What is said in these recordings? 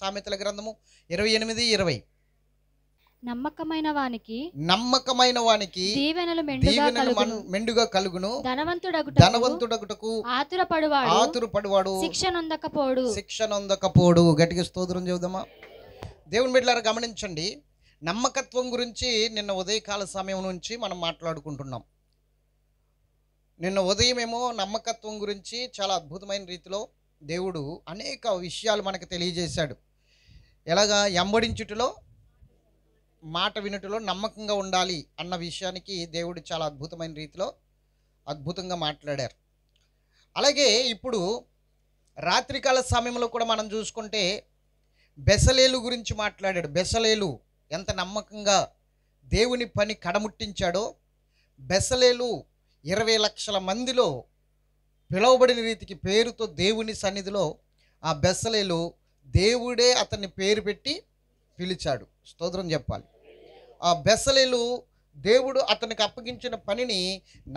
సామెతల గ్రంథము ఇరవై ఎనిమిది ఇరవై నమ్మకమైన వానికి నమ్మకమైన వానికి మెండుగా కలుగును ధనవంతుడగుటకు ధనవంతుడగుటకు ఆతురపడువాడు ఆతురపడువాడు శిక్ష నొందకపోడు శిక్ష గట్టిగా స్తోత్రం చెబుదామా దేవుని బిడ్డలారు గమనించండి నమ్మకత్వం గురించి నిన్న ఉదయకాల సమయం నుంచి మనం మాట్లాడుకుంటున్నాం నిన్న ఉదయం ఏమో నమ్మకత్వం గురించి చాలా అద్భుతమైన రీతిలో దేవుడు అనేక విషయాలు మనకు తెలియజేశాడు ఎలాగా ఎంబడించుటలో మాట వినుటలో నమ్మకంగా ఉండాలి అన్న విషయానికి దేవుడు చాలా అద్భుతమైన రీతిలో అద్భుతంగా మాట్లాడారు అలాగే ఇప్పుడు రాత్రికాల సమయంలో కూడా మనం చూసుకుంటే బెసలేలు గురించి మాట్లాడాడు బెసలేలు ఎంత నమ్మకంగా దేవుని పని కడముట్టించాడో బెసలేలు ఇరవై లక్షల మందిలో పిలువబడిన రీతికి పేరుతో దేవుని సన్నిధిలో ఆ బెస్సలేలు దేవుడే అతన్ని పేరు పెట్టి పిలిచాడు స్తోత్రం చెప్పాలి ఆ బెస్సలేలు దేవుడు అతనికి అప్పగించిన పనిని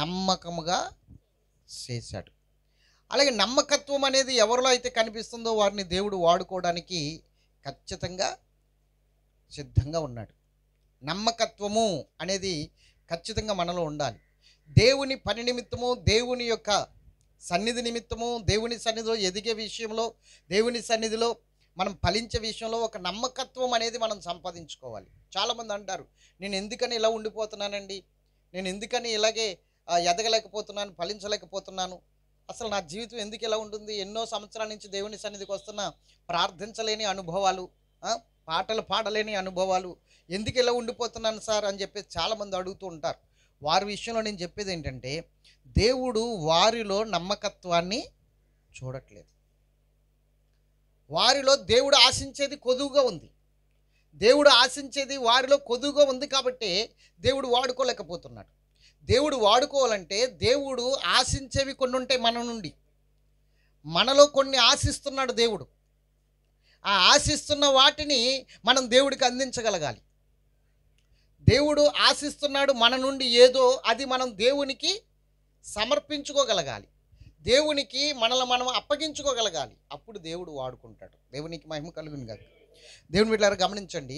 నమ్మకముగా చేశాడు అలాగే నమ్మకత్వం అనేది ఎవరిలో అయితే కనిపిస్తుందో వారిని దేవుడు వాడుకోవడానికి ఖచ్చితంగా సిద్ధంగా ఉన్నాడు నమ్మకత్వము అనేది ఖచ్చితంగా మనలో ఉండాలి దేవుని పని నిమిత్తము దేవుని యొక్క సన్నిధి నిమిత్తము దేవుని సన్నిధిలో ఎదిగే విషయంలో దేవుని సన్నిధిలో మనం ఫలించే విషయంలో ఒక నమ్మకత్వం అనేది మనం సంపాదించుకోవాలి చాలామంది అంటారు నేను ఎందుకని ఇలా ఉండిపోతున్నానండి నేను ఎందుకని ఇలాగే ఎదగలేకపోతున్నాను ఫలించలేకపోతున్నాను అసలు నా జీవితం ఎందుకు ఇలా ఉంటుంది ఎన్నో సంవత్సరాల నుంచి దేవుని సన్నిధికి వస్తున్న ప్రార్థించలేని అనుభవాలు పాటలు పాడలేని అనుభవాలు ఎందుకు ఇలా ఉండిపోతున్నాను సార్ అని చెప్పేసి చాలామంది అడుగుతూ ఉంటారు వారి విషయంలో నేను చెప్పేది ఏంటంటే దేవుడు వారిలో నమ్మకత్వాన్ని చూడట్లేదు వారిలో దేవుడు ఆశించేది కొదువుగా ఉంది దేవుడు ఆశించేది వారిలో కొదువుగా ఉంది కాబట్టి దేవుడు వాడుకోలేకపోతున్నాడు దేవుడు వాడుకోవాలంటే దేవుడు ఆశించేవి కొన్ని ఉంటాయి మన నుండి మనలో కొన్ని ఆశిస్తున్నాడు దేవుడు ఆ ఆశిస్తున్న వాటిని మనం దేవుడికి అందించగలగాలి దేవుడు ఆశిస్తున్నాడు మన నుండి ఏదో అది మనం దేవునికి సమర్పించుకోగలగాలి దేవునికి మనల్ని మనం అప్పగించుకోగలగాలి అప్పుడు దేవుడు వాడుకుంటాడు దేవునికి మహిమ కలుగుని కాదు దేవుని వీళ్ళారు గమనించండి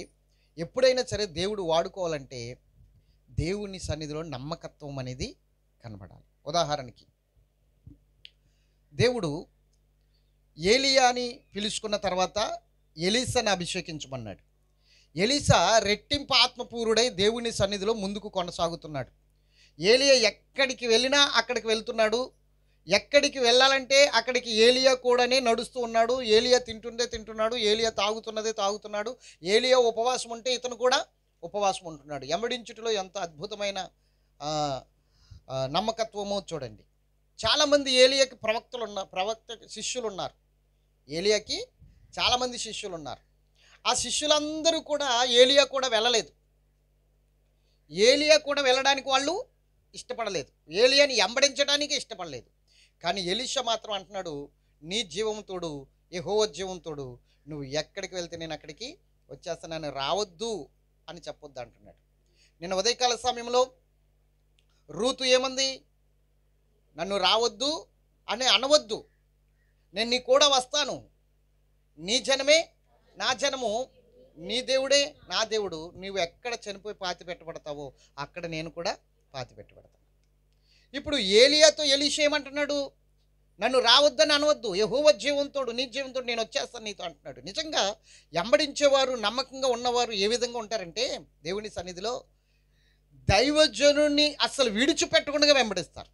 ఎప్పుడైనా సరే దేవుడు వాడుకోవాలంటే దేవుని సన్నిధిలో నమ్మకత్వం అనేది కనబడాలి ఉదాహరణకి దేవుడు ఏలియాని పిలుచుకున్న తర్వాత ఎలీసాని అభిషేకించమన్నాడు ఎలీసా రెట్టింపు ఆత్మపూరుడై దేవుని సన్నిధిలో ముందుకు కొనసాగుతున్నాడు ఏలియా ఎక్కడికి వెళ్ళినా అక్కడికి వెళ్తున్నాడు ఎక్కడికి వెళ్ళాలంటే అక్కడికి ఏలియా కూడానే నడుస్తూ ఉన్నాడు ఏలియా తింటుందే తింటున్నాడు ఏలియా తాగుతున్నదే తాగుతున్నాడు ఏలియా ఉపవాసం ఉంటే ఇతను కూడా ఉపవాసం ఉంటున్నాడు ఎమడించుటిలో ఎంత అద్భుతమైన నమ్మకత్వమో చూడండి చాలామంది ఏలియాకి ప్రవక్తలు ఉన్నారు ప్రవక్త శిష్యులు ఉన్నారు ఏలియాకి చాలామంది శిష్యులు ఉన్నారు ఆ శిష్యులందరూ కూడా ఏలియా కూడా వెళ్ళలేదు ఏలియా కూడా వెళ్ళడానికి వాళ్ళు ఇష్టపడలేదు ఏలియాని ఎంబడించడానికి ఇష్టపడలేదు కానీ ఎలిష మాత్రం అంటున్నాడు నీ జీవంతోడు ఎహో జీవంతోడు నువ్వు ఎక్కడికి వెళ్తే నేను అక్కడికి నన్ను రావద్దు అని చెప్పొద్దు అంటున్నాడు నేను ఉదయకాల సమయంలో రూతు ఏమంది నన్ను రావద్దు అని అనవద్దు నేను నీ కూడా వస్తాను నీ జనమే నా జనము నీ దేవుడే నా దేవుడు నీవు ఎక్కడ చనిపోయి పాతి పెట్టబడతావో అక్కడ నేను కూడా పాతి పెట్టబడతాను ఇప్పుడు ఏలియాతో ఏమంటున్నాడు నన్ను రావద్దని అనవద్దు యహోవ జీవంతోడు నీ జీవంతోడు నేను వచ్చేస్తాను నీతో అంటున్నాడు నిజంగా ఎంబడించేవారు నమ్మకంగా ఉన్నవారు ఏ విధంగా ఉంటారంటే దేవుని సన్నిధిలో దైవజనుని అసలు విడిచిపెట్టకుండా వెంబడిస్తారు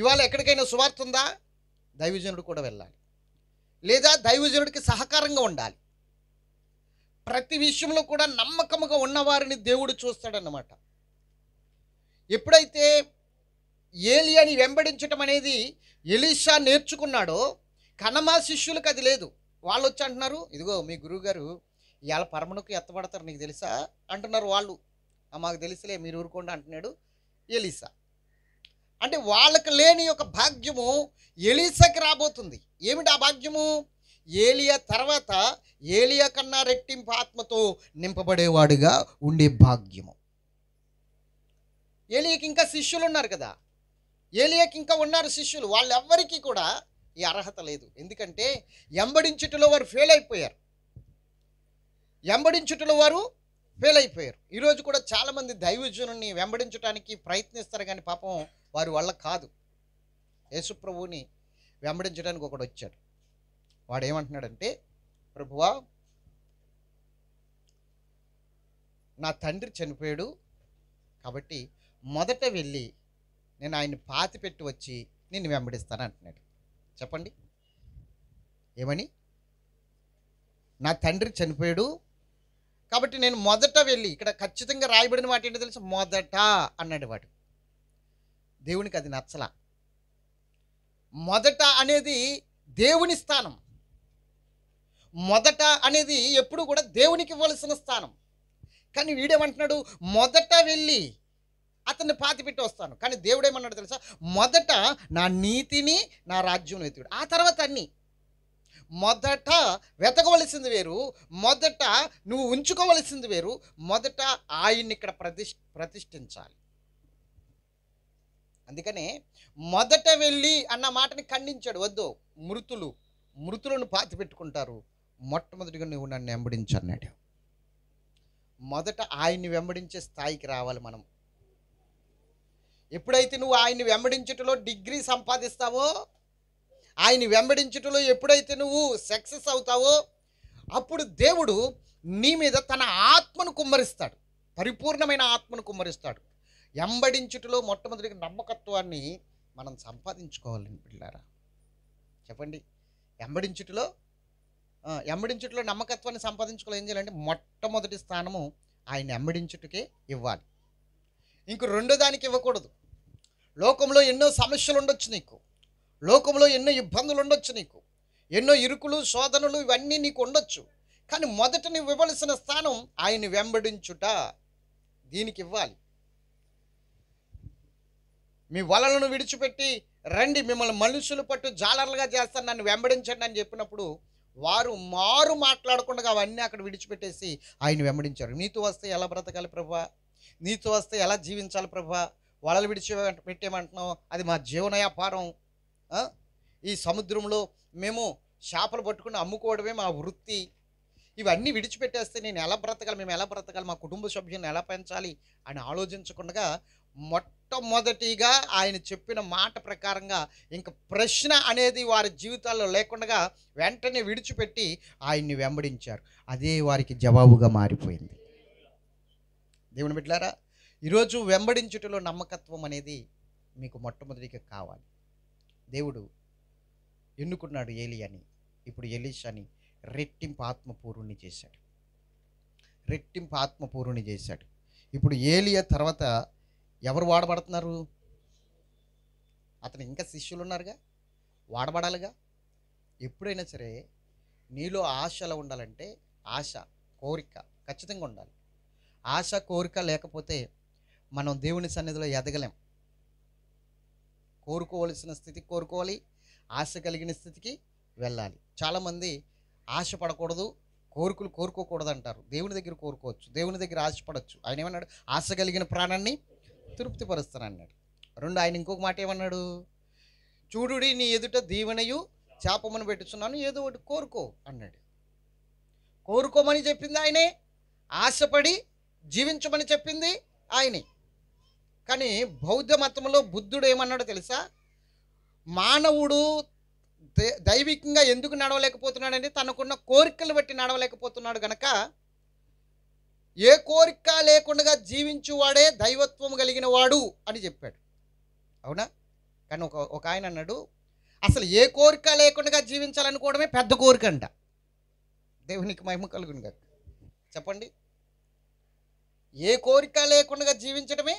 ఇవాళ ఎక్కడికైనా సువార్త ఉందా దైవజనుడు కూడా వెళ్ళాలి లేదా దైవజనుడికి సహకారంగా ఉండాలి ప్రతి విషయంలో కూడా నమ్మకముగా ఉన్నవారిని దేవుడు చూస్తాడన్నమాట ఎప్పుడైతే ఏలియాని వెంబడించటం అనేది ఎలీషా నేర్చుకున్నాడో కనమా శిష్యులకు అది లేదు వాళ్ళు వచ్చి అంటున్నారు ఇదిగో మీ గురువుగారు ఇవాళ పరమణకు ఎత్తబడతారు నీకు తెలుసా అంటున్నారు వాళ్ళు మాకు తెలిసిలే మీరు ఊరుకోండి అంటున్నాడు ఎలీసా అంటే వాళ్ళకు లేని ఒక భాగ్యము ఎలీసాకి రాబోతుంది ఏమిటి ఆ భాగ్యము ఏలియా తర్వాత ఏలియా కన్నా రెట్టింపు ఆత్మతో నింపబడేవాడుగా ఉండే భాగ్యము ఏలియాకి ఇంకా శిష్యులు ఉన్నారు కదా ఏలియాకి ఇంకా ఉన్నారు శిష్యులు వాళ్ళెవ్వరికీ కూడా ఈ అర్హత లేదు ఎందుకంటే ఎంబడించుటలో వారు ఫెయిల్ అయిపోయారు ఎంబడించుటలో వారు ఫెయిల్ అయిపోయారు ఈరోజు కూడా చాలామంది దైవజనుని వెంబడించడానికి ప్రయత్నిస్తారు కానీ పాపం వారి వల్ల కాదు యేసుప్రభుని వెంబడించడానికి ఒకడు వచ్చాడు వాడు ఏమంటున్నాడంటే ప్రభువా నా తండ్రి చనిపోయాడు కాబట్టి మొదట వెళ్ళి నేను ఆయన్ని పాతి పెట్టి వచ్చి నిన్ను వెంబడిస్తాను అంటున్నాడు చెప్పండి ఏమని నా తండ్రి చనిపోయాడు కాబట్టి నేను మొదట వెళ్ళి ఇక్కడ ఖచ్చితంగా రాయబడిన మాట ఏంటో తెలుసు మొదట అన్నాడు వాడు దేవునికి అది నచ్చల మొదట అనేది దేవుని స్థానం మొదట అనేది ఎప్పుడు కూడా దేవునికి ఇవ్వాల్సిన స్థానం కానీ వీడేమంటున్నాడు మొదట వెళ్ళి అతన్ని పాతిపెట్టి వస్తాను కానీ దేవుడేమన్నాడు తెలుసా మొదట నా నీతిని నా రాజ్యం వెతుకుడు ఆ తర్వాత అన్ని మొదట వెతకవలసింది వేరు మొదట నువ్వు ఉంచుకోవలసింది వేరు మొదట ఆయన్ని ఇక్కడ ప్రతిష్ ప్రతిష్ఠించాలి అందుకనే మొదట వెళ్ళి అన్న మాటని ఖండించాడు వద్దు మృతులు మృతులను పాతి పెట్టుకుంటారు మొట్టమొదటిగా నువ్వు నన్ను వెంబడించు అన్నాడు మొదట ఆయన్ని వెంబడించే స్థాయికి రావాలి మనం ఎప్పుడైతే నువ్వు ఆయన్ని వెంబడించుటలో డిగ్రీ సంపాదిస్తావో ఆయన వెంబడించుటలో ఎప్పుడైతే నువ్వు సక్సెస్ అవుతావో అప్పుడు దేవుడు నీ మీద తన ఆత్మను కుమ్మరిస్తాడు పరిపూర్ణమైన ఆత్మను కుమ్మరిస్తాడు వెంబడించుటలో మొట్టమొదటిగా నమ్మకత్వాన్ని మనం సంపాదించుకోవాలండి పిల్లారా చెప్పండి వెంబడించుటలో ఎమ్మడించుట్లో నమ్మకత్వాన్ని సంపాదించుకోవాలి ఏం చేయాలంటే మొట్టమొదటి స్థానము ఆయన ఎమ్మడించుటకే ఇవ్వాలి ఇంక రెండో దానికి ఇవ్వకూడదు లోకంలో ఎన్నో సమస్యలు ఉండొచ్చు నీకు లోకంలో ఎన్నో ఇబ్బందులు ఉండొచ్చు నీకు ఎన్నో ఇరుకులు శోధనలు ఇవన్నీ నీకు ఉండొచ్చు కానీ మొదట నువ్వు ఇవ్వవలసిన స్థానం ఆయన వెంబడించుట దీనికి ఇవ్వాలి మీ వలలను విడిచిపెట్టి రండి మిమ్మల్ని మనుషులు పట్టు జాలర్లుగా చేస్తాను నన్ను వెంబడించండి అని చెప్పినప్పుడు వారు మారు మాట్లాడకుండా అవన్నీ అక్కడ విడిచిపెట్టేసి ఆయన వెంబడించారు నీతో వస్తే ఎలా బ్రతకాలి ప్రభా నీతో వస్తే ఎలా జీవించాలి ప్రభా వలలు విడిచి పెట్టేమంటున్నాం అది మా జీవన వ్యాపారం ఈ సముద్రంలో మేము చేపలు పట్టుకుని అమ్ముకోవడమే మా వృత్తి ఇవన్నీ విడిచిపెట్టేస్తే నేను ఎలా బ్రతకాలి మేము ఎలా బ్రతకాలి మా కుటుంబ సభ్యులను ఎలా పెంచాలి అని ఆలోచించకుండా మొట్టమొదటిగా ఆయన చెప్పిన మాట ప్రకారంగా ఇంక ప్రశ్న అనేది వారి జీవితాల్లో లేకుండా వెంటనే విడిచిపెట్టి ఆయన్ని వెంబడించారు అదే వారికి జవాబుగా మారిపోయింది దేవుని బిడ్డారా ఈరోజు వెంబడించుటలో నమ్మకత్వం అనేది మీకు మొట్టమొదటిగా కావాలి దేవుడు ఎన్నుకున్నాడు ఏలి అని ఇప్పుడు అని రెట్టింపు ఆత్మపూర్వుణ్ణి చేశాడు రెట్టింపు ఆత్మపూర్వుణ్ణి చేశాడు ఇప్పుడు ఏలియా తర్వాత ఎవరు వాడబడుతున్నారు అతను ఇంకా శిష్యులు ఉన్నారుగా వాడబడాలిగా ఎప్పుడైనా సరే నీలో ఆశ ఉండాలంటే ఆశ కోరిక ఖచ్చితంగా ఉండాలి ఆశ కోరిక లేకపోతే మనం దేవుని సన్నిధిలో ఎదగలేం కోరుకోవలసిన స్థితికి కోరుకోవాలి ఆశ కలిగిన స్థితికి వెళ్ళాలి చాలామంది ఆశ పడకూడదు కోరికలు కోరుకోకూడదు అంటారు దేవుని దగ్గర కోరుకోవచ్చు దేవుని దగ్గర ఆశపడవచ్చు ఆయన ఏమన్నాడు ఆశ కలిగిన ప్రాణాన్ని తృప్తిపరుస్తాను అన్నాడు రెండు ఆయన ఇంకొక మాట ఏమన్నాడు చూడుడి నీ ఎదుట దీవెనయు చేపమని పెట్టుచున్నాను ఏదో ఒకటి కోరుకో అన్నాడు కోరుకోమని చెప్పింది ఆయనే ఆశపడి జీవించమని చెప్పింది ఆయనే కానీ బౌద్ధ మతంలో బుద్ధుడు ఏమన్నాడో తెలుసా మానవుడు దైవికంగా ఎందుకు నడవలేకపోతున్నాడని తనకున్న కోరికలు బట్టి నడవలేకపోతున్నాడు గనక ఏ కోరిక లేకుండా జీవించువాడే దైవత్వం కలిగిన వాడు అని చెప్పాడు అవునా కానీ ఒక ఒక ఆయన అన్నాడు అసలు ఏ కోరిక లేకుండా జీవించాలనుకోవడమే పెద్ద కోరిక అంట దేవునికి మహిమ కలుగును గారు చెప్పండి ఏ కోరిక లేకుండా జీవించడమే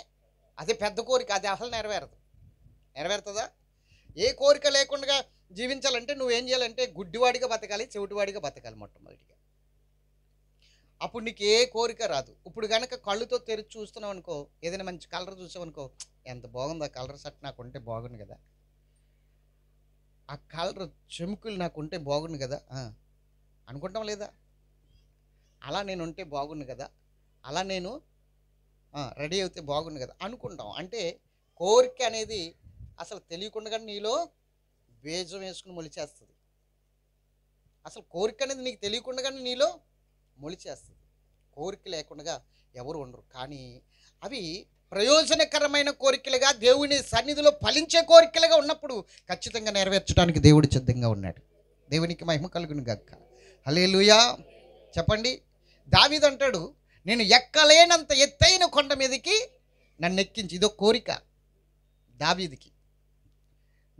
అది పెద్ద కోరిక అది అసలు నెరవేరదు నెరవేరుతుందా ఏ కోరిక లేకుండా జీవించాలంటే నువ్వేం చేయాలంటే గుడ్డివాడిగా బతకాలి చెవిటివాడిగా బతకాలి మొట్టమొదటిగా అప్పుడు నీకు ఏ కోరిక రాదు ఇప్పుడు కనుక కళ్ళుతో తెరిచి చూస్తున్నావు అనుకో ఏదైనా మంచి కలర్ చూసావనుకో ఎంత ఆ కలర్ షర్ట్ నాకు ఉంటే బాగుండు కదా ఆ కలర్ చెముకులు నాకు ఉంటే బాగుండు కదా అనుకుంటాం లేదా అలా నేను ఉంటే బాగుండు కదా అలా నేను రెడీ అయితే బాగుండు కదా అనుకుంటాం అంటే కోరిక అనేది అసలు తెలియకుండా నీలో బీజం వేసుకుని మొలిచేస్తుంది అసలు కోరిక అనేది నీకు తెలియకుండా నీలో మొలిచేస్తుంది కోరిక లేకుండా ఎవరు ఉండరు కానీ అవి ప్రయోజనకరమైన కోరికలుగా దేవుని సన్నిధిలో ఫలించే కోరికలుగా ఉన్నప్పుడు ఖచ్చితంగా నెరవేర్చడానికి దేవుడు సిద్ధంగా ఉన్నాడు దేవునికి మహిమ కలుగును గక్క హలే చెప్పండి దావిదంటాడు నేను ఎక్కలేనంత ఎత్తైన కొండ మీదకి నన్ను ఎక్కించి ఇదో కోరిక దావీదికి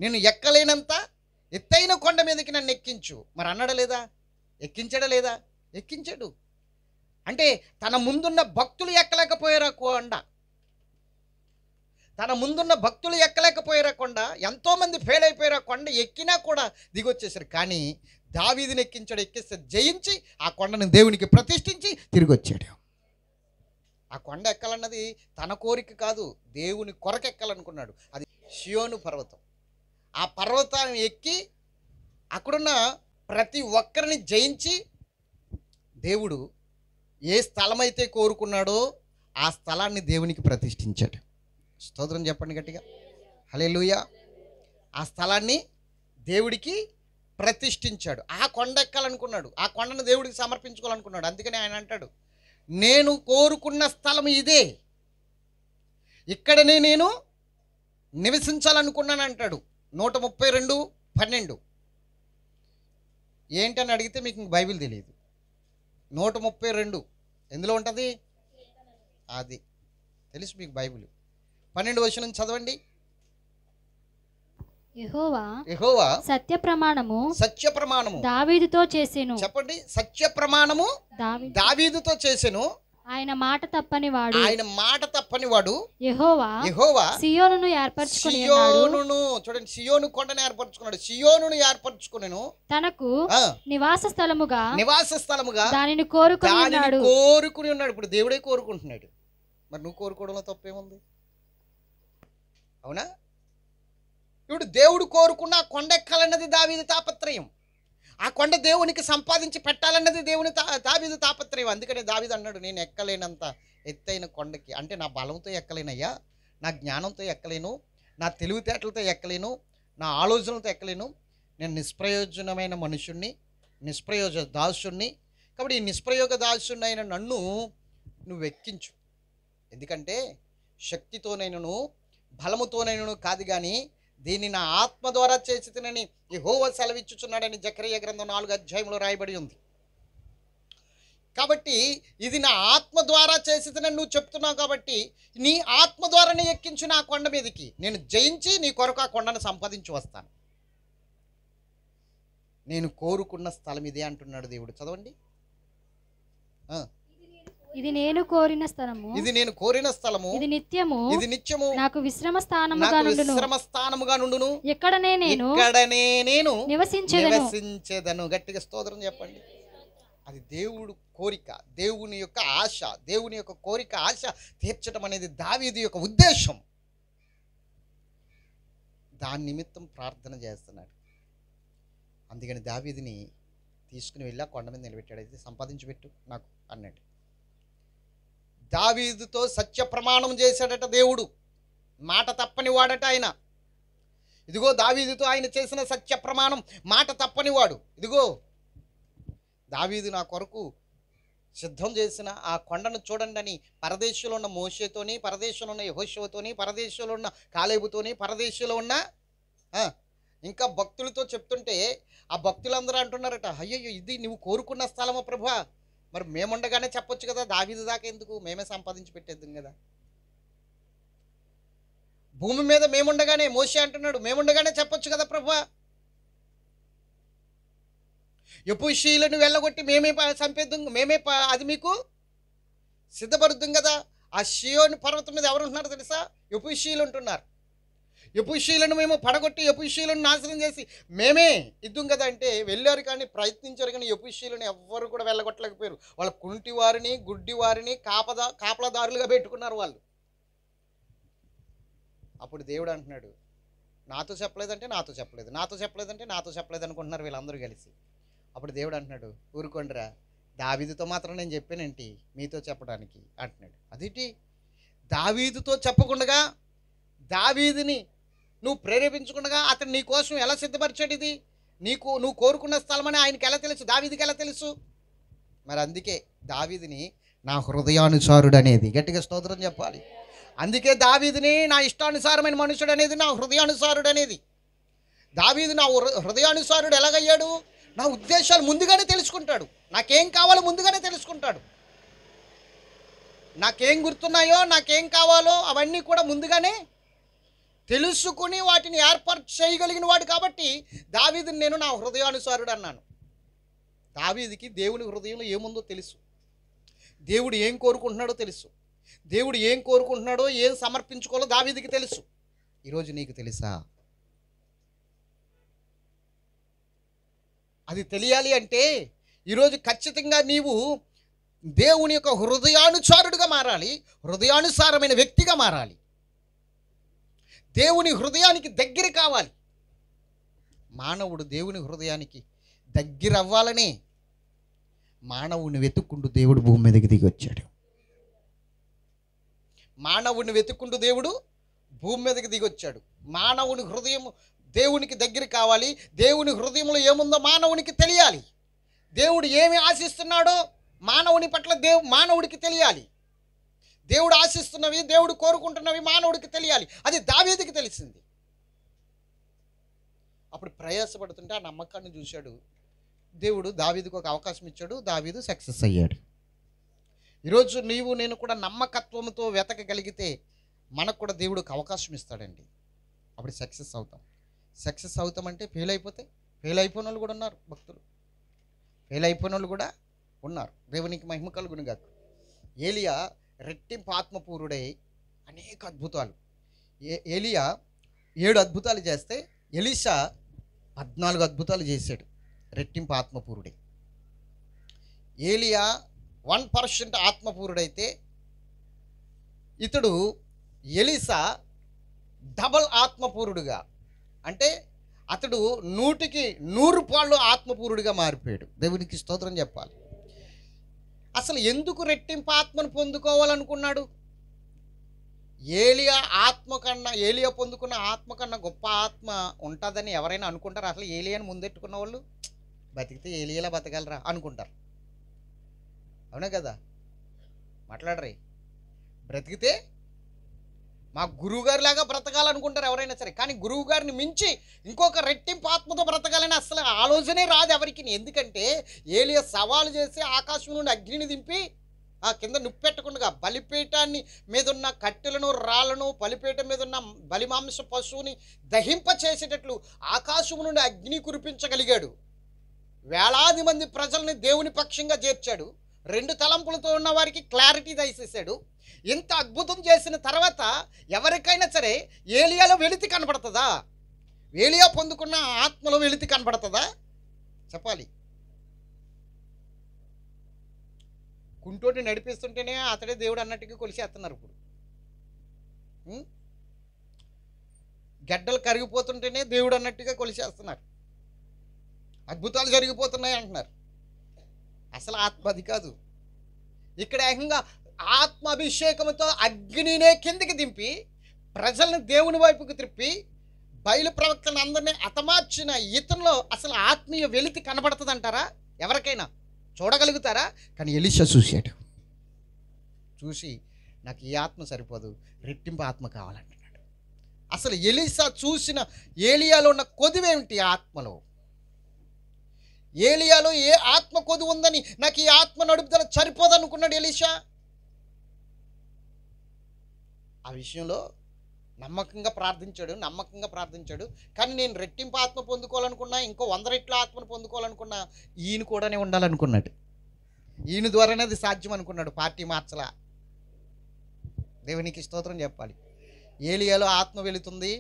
నేను ఎక్కలేనంత ఎత్తైన కొండ మీదకి నన్ను ఎక్కించు మరి అన్నడలేదా లేదా లేదా ఎక్కించాడు అంటే తన ముందున్న భక్తులు ఎక్కలేకపోయారా కొండ తన ముందున్న భక్తులు ఎక్కలేకపోయారా కొండ ఎంతోమంది ఫెయిల్ అయిపోయారా కొండ ఎక్కినా కూడా దిగొచ్చేసారు కానీ దావీదిని ఎక్కించాడు ఎక్కిస్తే జయించి ఆ కొండను దేవునికి ప్రతిష్ఠించి తిరిగి వచ్చాడు ఆ కొండ ఎక్కాలన్నది తన కోరిక కాదు దేవుని కొరకెక్కాలనుకున్నాడు ఎక్కాలనుకున్నాడు అది షియోను పర్వతం ఆ పర్వతాన్ని ఎక్కి అక్కడున్న ప్రతి ఒక్కరిని జయించి దేవుడు ఏ స్థలమైతే కోరుకున్నాడో ఆ స్థలాన్ని దేవునికి ప్రతిష్ఠించాడు స్తోత్రం చెప్పండి గట్టిగా హలే ఆ స్థలాన్ని దేవుడికి ప్రతిష్ఠించాడు ఆ కొండ ఎక్కాలనుకున్నాడు ఆ కొండను దేవుడికి సమర్పించుకోవాలనుకున్నాడు అందుకని ఆయన అంటాడు నేను కోరుకున్న స్థలం ఇదే ఇక్కడనే నేను నివసించాలనుకున్నాను అంటాడు నూట ముప్పై రెండు పన్నెండు ఏంటని అడిగితే మీకు బైబిల్ తెలియదు నూట ముప్పై రెండు ఎందులో ఉంటుంది అది తెలుసు మీకు బైబిల్ పన్నెండు వచనం చదవండి సత్య ప్రమాణము సత్య ప్రమాణము దావీదుతో చేసేను చెప్పండి సత్య ప్రమాణము దావీదుతో చేసేను ఆయన మాట తప్పని వాడు ఆయన మాట తప్పని వాడు యెహోవా యెహోవా సియోనును ఏర్పరచుకుని సియోనును చూడండి సియోను కొండను ఏర్పరచుకున్నాడు సియోను ఏర్పరచుకున్నాను తనకు నివాస స్థలముగా నివాస స్థలముగా దానిని కోరుకుని ఉన్నాడు కోరుకుని ఉన్నాడు ఇప్పుడు దేవుడే కోరుకుంటున్నాడు మరి నువ్వు కోరుకోవడంలో తప్పేముంది అవునా ఇప్పుడు దేవుడు కోరుకున్న కొండ ఎక్కాలన్నది దావీది తాపత్రయం ఆ కొండ దేవునికి సంపాదించి పెట్టాలన్నది దేవుని తా దావిదు తాపత్రయం అందుకనే దావిదు అన్నాడు నేను ఎక్కలేనంత ఎత్తైన కొండకి అంటే నా బలంతో ఎక్కలేనయ్యా నా జ్ఞానంతో ఎక్కలేను నా తెలివితేటలతో ఎక్కలేను నా ఆలోచనలతో ఎక్కలేను నేను నిష్ప్రయోజనమైన మనుషుణ్ణి నిష్ప్రయోజ దాసుణ్ణి కాబట్టి ఈ నిష్ప్రయోగ దాసుణ్ణైన నన్ను నువ్వు ఎక్కించు ఎందుకంటే శక్తితోనైనను బలముతోనైనను కాదు కానీ దీన్ని నా ఆత్మ ద్వారా చేసి తినని ఈ హోవ సెలవిచ్చుచున్నాడని జక్రియ గ్రంథం నాలుగు అధ్యాయంలో రాయబడి ఉంది కాబట్టి ఇది నా ఆత్మ ద్వారా చేసి తినని నువ్వు చెప్తున్నావు కాబట్టి నీ ఆత్మ ద్వారానే ఎక్కించు నా కొండ మీదకి నేను జయించి నీ కొరకు ఆ కొండను సంపాదించి వస్తాను నేను కోరుకున్న స్థలం ఇదే అంటున్నాడు దేవుడు చదవండి ఇది నేను కోరిన స్థలము ఇది నేను కోరిన స్థలము ఇది నిత్యము ఇది నిత్యము నాకు విశ్రమ స్థానముగా నుండును విశ్రమ స్థానముగా నుండును ఎక్కడనే నేను ఎక్కడనే నేను నివసించేదను నివసించేదను గట్టిగా స్తోత్రం చెప్పండి అది దేవుడు కోరిక దేవుని యొక్క ఆశ దేవుని యొక్క కోరిక ఆశ తీర్చడం అనేది దావీది యొక్క ఉద్దేశం దాని నిమిత్తం ప్రార్థన చేస్తున్నాడు అందుకని దావీదిని తీసుకుని వెళ్ళి కొండ మీద నిలబెట్టాడు అయితే సంపాదించి పెట్టు నాకు అన్నాడు దావీదుతో సత్య ప్రమాణం చేశాడట దేవుడు మాట తప్పని వాడట ఆయన ఇదిగో దావీదుతో ఆయన చేసిన సత్య ప్రమాణం మాట తప్పని వాడు ఇదిగో దావీదు నా కొరకు సిద్ధం చేసిన ఆ కొండను చూడండి అని పరదేశంలో ఉన్న మోషతోని పరదేశంలో ఉన్న యహోశవతోని పరదేశంలో ఉన్న కాలేబుతోని పరదేశంలో ఉన్న ఇంకా భక్తులతో చెప్తుంటే ఆ భక్తులందరూ అంటున్నారట అయ్యయ్యో ఇది నువ్వు కోరుకున్న స్థలమా ప్రభా మరి మేముండగానే చెప్పొచ్చు కదా దావీదు దాకా ఎందుకు మేమే సంపాదించి పెట్టేద్దాం కదా భూమి మీద మేముండగానే మోసే అంటున్నాడు మేముండగానే చెప్పొచ్చు కదా ప్రభు ఎప్పుడు వెళ్ళగొట్టి మేమే చంపేద్దాం మేమే అది మీకు సిద్ధపడుద్దాం కదా ఆ షియోని పర్వతం మీద ఎవరు ఉంటున్నారు తెలుసా ఎప్పుడు ఉంటున్నారు యపుషీలను మేము పడగొట్టి యపుషీలను నాశనం చేసి మేమే ఇద్దాం కదా అంటే వెళ్ళారు కానీ ప్రయత్నించారు కానీ యపుషీలను ఎవ్వరు కూడా వెళ్ళగొట్టలేకపోయారు వాళ్ళ కుంటి వారిని గుడ్డి వారిని కాపదా కాపలదారులుగా పెట్టుకున్నారు వాళ్ళు అప్పుడు దేవుడు అంటున్నాడు నాతో చెప్పలేదంటే నాతో చెప్పలేదు నాతో చెప్పలేదంటే నాతో చెప్పలేదు అనుకుంటున్నారు వీళ్ళందరూ కలిసి అప్పుడు దేవుడు అంటున్నాడు ఊరుకోండిరా దావీదుతో మాత్రం నేను చెప్పానంటే మీతో చెప్పడానికి అంటున్నాడు అదేంటి దావీదుతో చెప్పకుండా దావీదిని నువ్వు ప్రేరేపించకుండా అతను నీ కోసం ఎలా సిద్ధపరిచాడు ఇది నీకు నువ్వు కోరుకున్న స్థలమని ఆయనకి ఎలా తెలుసు దావీదికి ఎలా తెలుసు మరి అందుకే దావీదిని నా హృదయానుసారుడు అనేది గట్టిగా స్తోత్రం చెప్పాలి అందుకే దావీదిని నా ఇష్టానుసారమైన మనుషుడు అనేది నా హృదయానుసారుడు అనేది దావీది నా హృదయానుసారుడు ఎలాగయ్యాడు నా ఉద్దేశాలు ముందుగానే తెలుసుకుంటాడు నాకేం కావాలో ముందుగానే తెలుసుకుంటాడు నాకేం గుర్తున్నాయో నాకేం కావాలో అవన్నీ కూడా ముందుగానే తెలుసుకుని వాటిని ఏర్పాటు చేయగలిగిన వాడు కాబట్టి దావీదిని నేను నా హృదయానుసారుడు అన్నాను దావీదికి దేవుని హృదయంలో ఏముందో తెలుసు దేవుడు ఏం కోరుకుంటున్నాడో తెలుసు దేవుడు ఏం కోరుకుంటున్నాడో ఏం సమర్పించుకోవాలో దావీదికి తెలుసు ఈరోజు నీకు తెలుసా అది తెలియాలి అంటే ఈరోజు ఖచ్చితంగా నీవు దేవుని యొక్క హృదయానుచారుడుగా మారాలి హృదయానుసారమైన వ్యక్తిగా మారాలి దేవుని హృదయానికి దగ్గర కావాలి మానవుడు దేవుని హృదయానికి దగ్గర అవ్వాలని మానవుని వెతుక్కుంటూ దేవుడు భూమి మీదకి దిగి వచ్చాడు మానవుని వెతుక్కుంటూ దేవుడు భూమి మీదకి దిగి వచ్చాడు మానవుని హృదయం దేవునికి దగ్గర కావాలి దేవుని హృదయంలో ఏముందో మానవునికి తెలియాలి దేవుడు ఏమి ఆశిస్తున్నాడో మానవుని పట్ల దేవు మానవుడికి తెలియాలి దేవుడు ఆశిస్తున్నవి దేవుడు కోరుకుంటున్నవి మానవుడికి తెలియాలి అది దావేదికి తెలిసింది అప్పుడు ప్రయాసపడుతుంటే ఆ నమ్మకాన్ని చూశాడు దేవుడు దావీదికి ఒక అవకాశం ఇచ్చాడు దావీదు సక్సెస్ అయ్యాడు ఈరోజు నీవు నేను కూడా నమ్మకత్వంతో వెతకగలిగితే మనకు కూడా దేవుడికి అవకాశం ఇస్తాడండి అప్పుడు సక్సెస్ అవుతాం సక్సెస్ అవుతామంటే ఫెయిల్ అయిపోతే ఫెయిల్ అయిపోయిన వాళ్ళు కూడా ఉన్నారు భక్తులు ఫెయిల్ అయిపోయిన వాళ్ళు కూడా ఉన్నారు దేవునికి మహిమ కలుగునిగా కాదు ఏలియా రెట్టింపు ఆత్మపూరుడై అనేక అద్భుతాలు ఏ ఎలియా ఏడు అద్భుతాలు చేస్తే ఎలీషా పద్నాలుగు అద్భుతాలు చేశాడు రెట్టింపు ఆత్మపూరుడే ఏలియా వన్ పర్సెంట్ ఆత్మపూరుడైతే ఇతడు ఎలీసా డబల్ ఆత్మపూరుడుగా అంటే అతడు నూటికి నూరు పాళ్ళు ఆత్మపూరుడిగా మారిపోయాడు దేవునికి స్తోత్రం చెప్పాలి అసలు ఎందుకు రెట్టింపు ఆత్మను పొందుకోవాలనుకున్నాడు ఏలియా ఆత్మ కన్నా ఏలియా పొందుకున్న ఆత్మ కన్నా గొప్ప ఆత్మ ఉంటుందని ఎవరైనా అనుకుంటారు అసలు ఏలియాని ముందెట్టుకున్న వాళ్ళు బతికితే ఏలియాలా బతకలరా అనుకుంటారు అవునా కదా మాట్లాడరే బ్రతికితే మా గురువుగారి లాగా బ్రతకాలనుకుంటారు ఎవరైనా సరే కానీ గురువు గారిని మించి ఇంకొక రెట్టింపు ఆత్మతో బ్రతకాలని అసలు ఆలోచనే రాదు ఎవరికి ఎందుకంటే ఏలియా సవాలు చేసి ఆకాశం నుండి అగ్నిని దింపి ఆ కింద నుప్పెట్టకుండా బలిపీఠాన్ని మీద ఉన్న కట్టెలను రాళ్ళను బలిపీఠం మీద ఉన్న బలిమాంస పశువుని దహింప చేసేటట్లు ఆకాశం నుండి అగ్ని కురిపించగలిగాడు వేలాది మంది ప్రజల్ని దేవుని పక్షంగా చేర్చాడు రెండు తలంపులతో ఉన్న వారికి క్లారిటీ దయచేశాడు ఇంత అద్భుతం చేసిన తర్వాత ఎవరికైనా సరే ఏలియాలో వెలితి కనబడుతుందా ఏలియా పొందుకున్న ఆత్మలో వెలితి కనబడుతుందా చెప్పాలి కుంటోటి నడిపిస్తుంటేనే అతడే దేవుడు అన్నట్టుగా కొలిసేస్తున్నారు ఇప్పుడు గడ్డలు కరిగిపోతుంటేనే దేవుడు అన్నట్టుగా కొలిసేస్తున్నారు అద్భుతాలు జరిగిపోతున్నాయి అంటున్నారు అసలు ఆత్మ అది కాదు ఇక్కడ ఏకంగా అభిషేకంతో అగ్నినే కిందికి దింపి ప్రజలను దేవుని వైపుకు తిప్పి బయలు ప్రవక్తలను అందరినీ అతమార్చిన ఇతనిలో అసలు ఆత్మీయ వెలితి కనబడుతుందంటారా ఎవరికైనా చూడగలుగుతారా కానీ ఎలిష చూశాడు చూసి నాకు ఈ ఆత్మ సరిపోదు రెట్టింపు ఆత్మ కావాలంటున్నాడు అసలు ఎలిసా చూసిన ఏలియాలో ఉన్న కొదివేమిటి ఆత్మలో ఏలియాలో ఏ ఆత్మ కొదు ఉందని నాకు ఈ ఆత్మ నడుపుదల సరిపోదనుకున్నాడు ఎలిషా ఆ విషయంలో నమ్మకంగా ప్రార్థించాడు నమ్మకంగా ప్రార్థించాడు కానీ నేను రెట్టింపు ఆత్మ పొందుకోవాలనుకున్నా ఇంకో వంద రెట్ల ఆత్మను పొందుకోవాలనుకున్నా ఈయన కూడానే ఉండాలనుకున్నాడు ఈయన ద్వారానే అది సాధ్యం అనుకున్నాడు పార్టీ మార్చలా దేవునికి స్తోత్రం చెప్పాలి ఏలియాలో ఆత్మ వెళుతుంది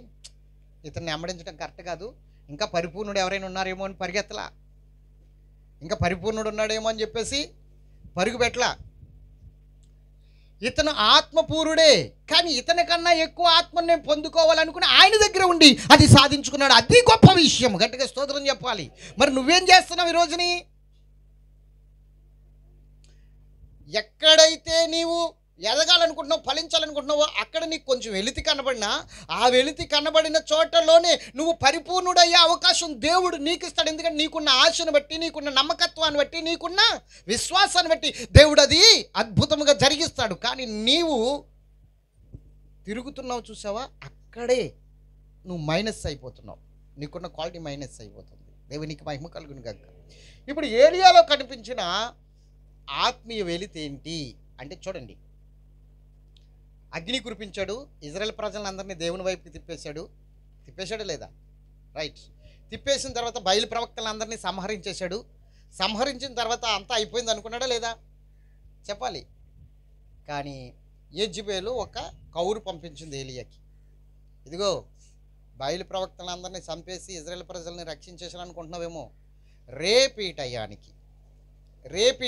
ఇతన్ని అమ్మడించడం కరెక్ట్ కాదు ఇంకా పరిపూర్ణుడు ఎవరైనా ఉన్నారేమో అని పరిగెత్తలా ఇంకా పరిపూర్ణుడు ఉన్నాడేమో అని చెప్పేసి పరుగు పెట్టలా ఇతను ఆత్మపూరుడే కానీ ఇతని కన్నా ఎక్కువ ఆత్మను నేను పొందుకోవాలనుకుని ఆయన దగ్గర ఉండి అది సాధించుకున్నాడు అది గొప్ప విషయం గట్టిగా స్తోత్రం చెప్పాలి మరి నువ్వేం చేస్తున్నావు ఈరోజుని ఎక్కడైతే నీవు ఎదగాలనుకుంటున్నావు ఫలించాలనుకుంటున్నావు అక్కడ నీకు కొంచెం వెలితి కనబడినా ఆ వెలితి కనబడిన చోటలోనే నువ్వు పరిపూర్ణుడయ్యే అవకాశం దేవుడు నీకు ఇస్తాడు ఎందుకంటే నీకున్న ఆశను బట్టి నీకున్న నమ్మకత్వాన్ని బట్టి నీకున్న విశ్వాసాన్ని బట్టి దేవుడు అది అద్భుతంగా జరిగిస్తాడు కానీ నీవు తిరుగుతున్నావు చూసావా అక్కడే నువ్వు మైనస్ అయిపోతున్నావు నీకున్న క్వాలిటీ మైనస్ అయిపోతుంది దేవునికి మహిమ కలుగును గక్క ఇప్పుడు ఏరియాలో కనిపించిన ఆత్మీయ వెలితేంటి అంటే చూడండి అగ్ని కురిపించాడు ఇజ్రాయెల్ ప్రజలందరినీ దేవుని వైపుకి తిప్పేశాడు తిప్పేశాడు లేదా రైట్ తిప్పేసిన తర్వాత బయలు ప్రవక్తలందరినీ సంహరించేశాడు సంహరించిన తర్వాత అంతా అయిపోయింది అనుకున్నాడా లేదా చెప్పాలి కానీ ఏజ్బేలు ఒక కౌరు పంపించింది ఏలియాకి ఇదిగో బయలు ప్రవక్తలందరినీ చంపేసి ఇజ్రాయెల్ ప్రజల్ని రక్షించేసాను అనుకుంటున్నావేమో రేపీ టయానికి రేపీ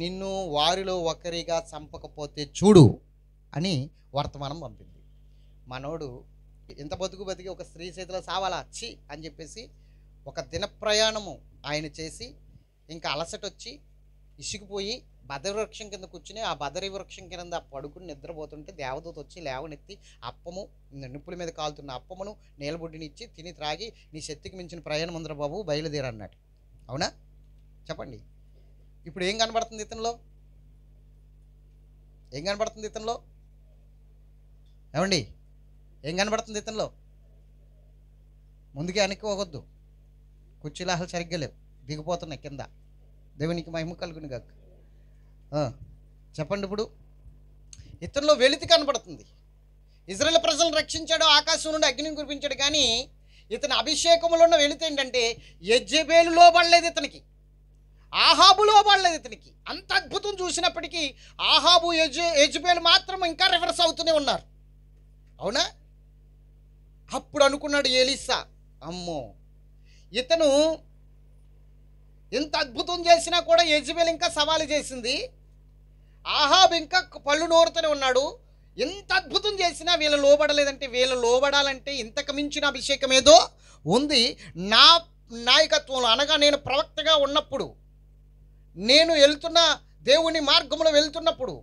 నిన్ను వారిలో ఒకరిగా చంపకపోతే చూడు అని వర్తమానం పంపింది మనోడు ఇంత బతుకు బతికి ఒక స్త్రీ చేతిలో సావాలా చి అని చెప్పేసి ఒక దిన ప్రయాణము ఆయన చేసి ఇంకా అలసట వచ్చి ఇసుకుపోయి బదరి వృక్షం కింద కూర్చుని ఆ బదరి వృక్షం కింద పడుకుని నిద్రపోతుంటే దేవదూత వచ్చి లేవనెత్తి అప్పము నిప్పుల మీద కాలుతున్న అప్పమును నీలబుడ్డినిచ్చి తిని త్రాగి నీ శక్తికి మించిన ప్రయాణం ఉందరా బాబు బయలుదేరన్నట్టు అవునా చెప్పండి ఇప్పుడు ఏం కనబడుతుంది ఇతనిలో ఏం కనబడుతుంది ఇతనిలో ఏమండి ఏం కనబడుతుంది ఇతనిలో ముందుకే అనికి పోవద్దు కుర్చీలాహలు సరిగ్గా లేవు దిగిపోతున్నాయి కింద దేవునికి మహిమ కలుగుని కాక చెప్పండి ఇప్పుడు ఇతనిలో వెలితి కనబడుతుంది ఇజ్రాయల్ ప్రజలను రక్షించాడు ఆకాశం నుండి అగ్నిని కురిపించాడు కానీ ఇతని అభిషేకంలో ఉన్న వెళితే ఏంటంటే యజ్జబేలులో పడలేదు ఇతనికి ఆహాబులో పడలేదు ఇతనికి అంత అద్భుతం చూసినప్పటికీ ఆహాబు యజు యజుబేలు మాత్రం ఇంకా రివర్స్ అవుతూనే ఉన్నారు అవునా అప్పుడు అనుకున్నాడు ఏలిసా అమ్మో ఇతను ఇంత అద్భుతం చేసినా కూడా యజుబేలు ఇంకా సవాలు చేసింది ఆహాబ్ ఇంకా పళ్ళు నోరుతూనే ఉన్నాడు ఎంత అద్భుతం చేసినా వీళ్ళు లోబడలేదంటే వీళ్ళు లోబడాలంటే ఇంతకు మించిన అభిషేకం ఏదో ఉంది నా నాయకత్వంలో అనగా నేను ప్రవక్తగా ఉన్నప్పుడు నేను వెళ్తున్న దేవుని మార్గంలో వెళ్తున్నప్పుడు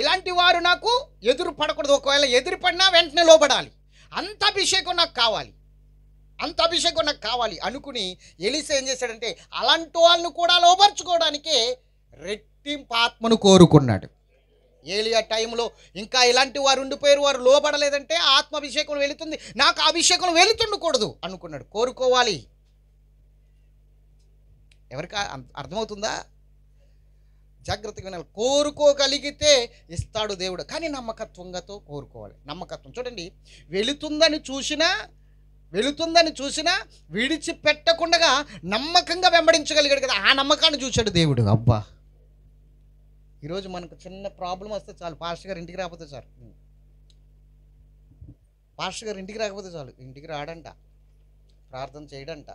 ఇలాంటి వారు నాకు ఎదురు పడకూడదు ఒకవేళ ఎదురు పడినా వెంటనే లోబడాలి అంత అభిషేకం నాకు కావాలి అంత అభిషేకం నాకు కావాలి అనుకుని ఎలిసే ఏం చేశాడంటే అలాంటి వాళ్ళను కూడా లోపరుచుకోవడానికే రెట్టింపు ఆత్మను కోరుకున్నాడు ఏలియా టైంలో ఇంకా ఇలాంటి వారు ఉండిపోయారు వారు లోబడలేదంటే ఆత్మాభిషేకం వెళుతుంది నాకు అభిషేకం వెళుతుండకూడదు అనుకున్నాడు కోరుకోవాలి ఎవరికి అర్థమవుతుందా జాగ్రత్తగా వినాలి కోరుకోగలిగితే ఇస్తాడు దేవుడు కానీ నమ్మకత్వంగాతో కోరుకోవాలి నమ్మకత్వం చూడండి వెళుతుందని చూసినా వెళుతుందని చూసినా విడిచిపెట్టకుండా నమ్మకంగా వెంబడించగలిగాడు కదా ఆ నమ్మకాన్ని చూశాడు దేవుడు అబ్బా ఈరోజు మనకు చిన్న ప్రాబ్లం వస్తే చాలు పాస్టర్ గారు ఇంటికి రాకపోతే చాలు పాస్టర్ గారు ఇంటికి రాకపోతే చాలు ఇంటికి రాడంట ప్రార్థన చేయడంట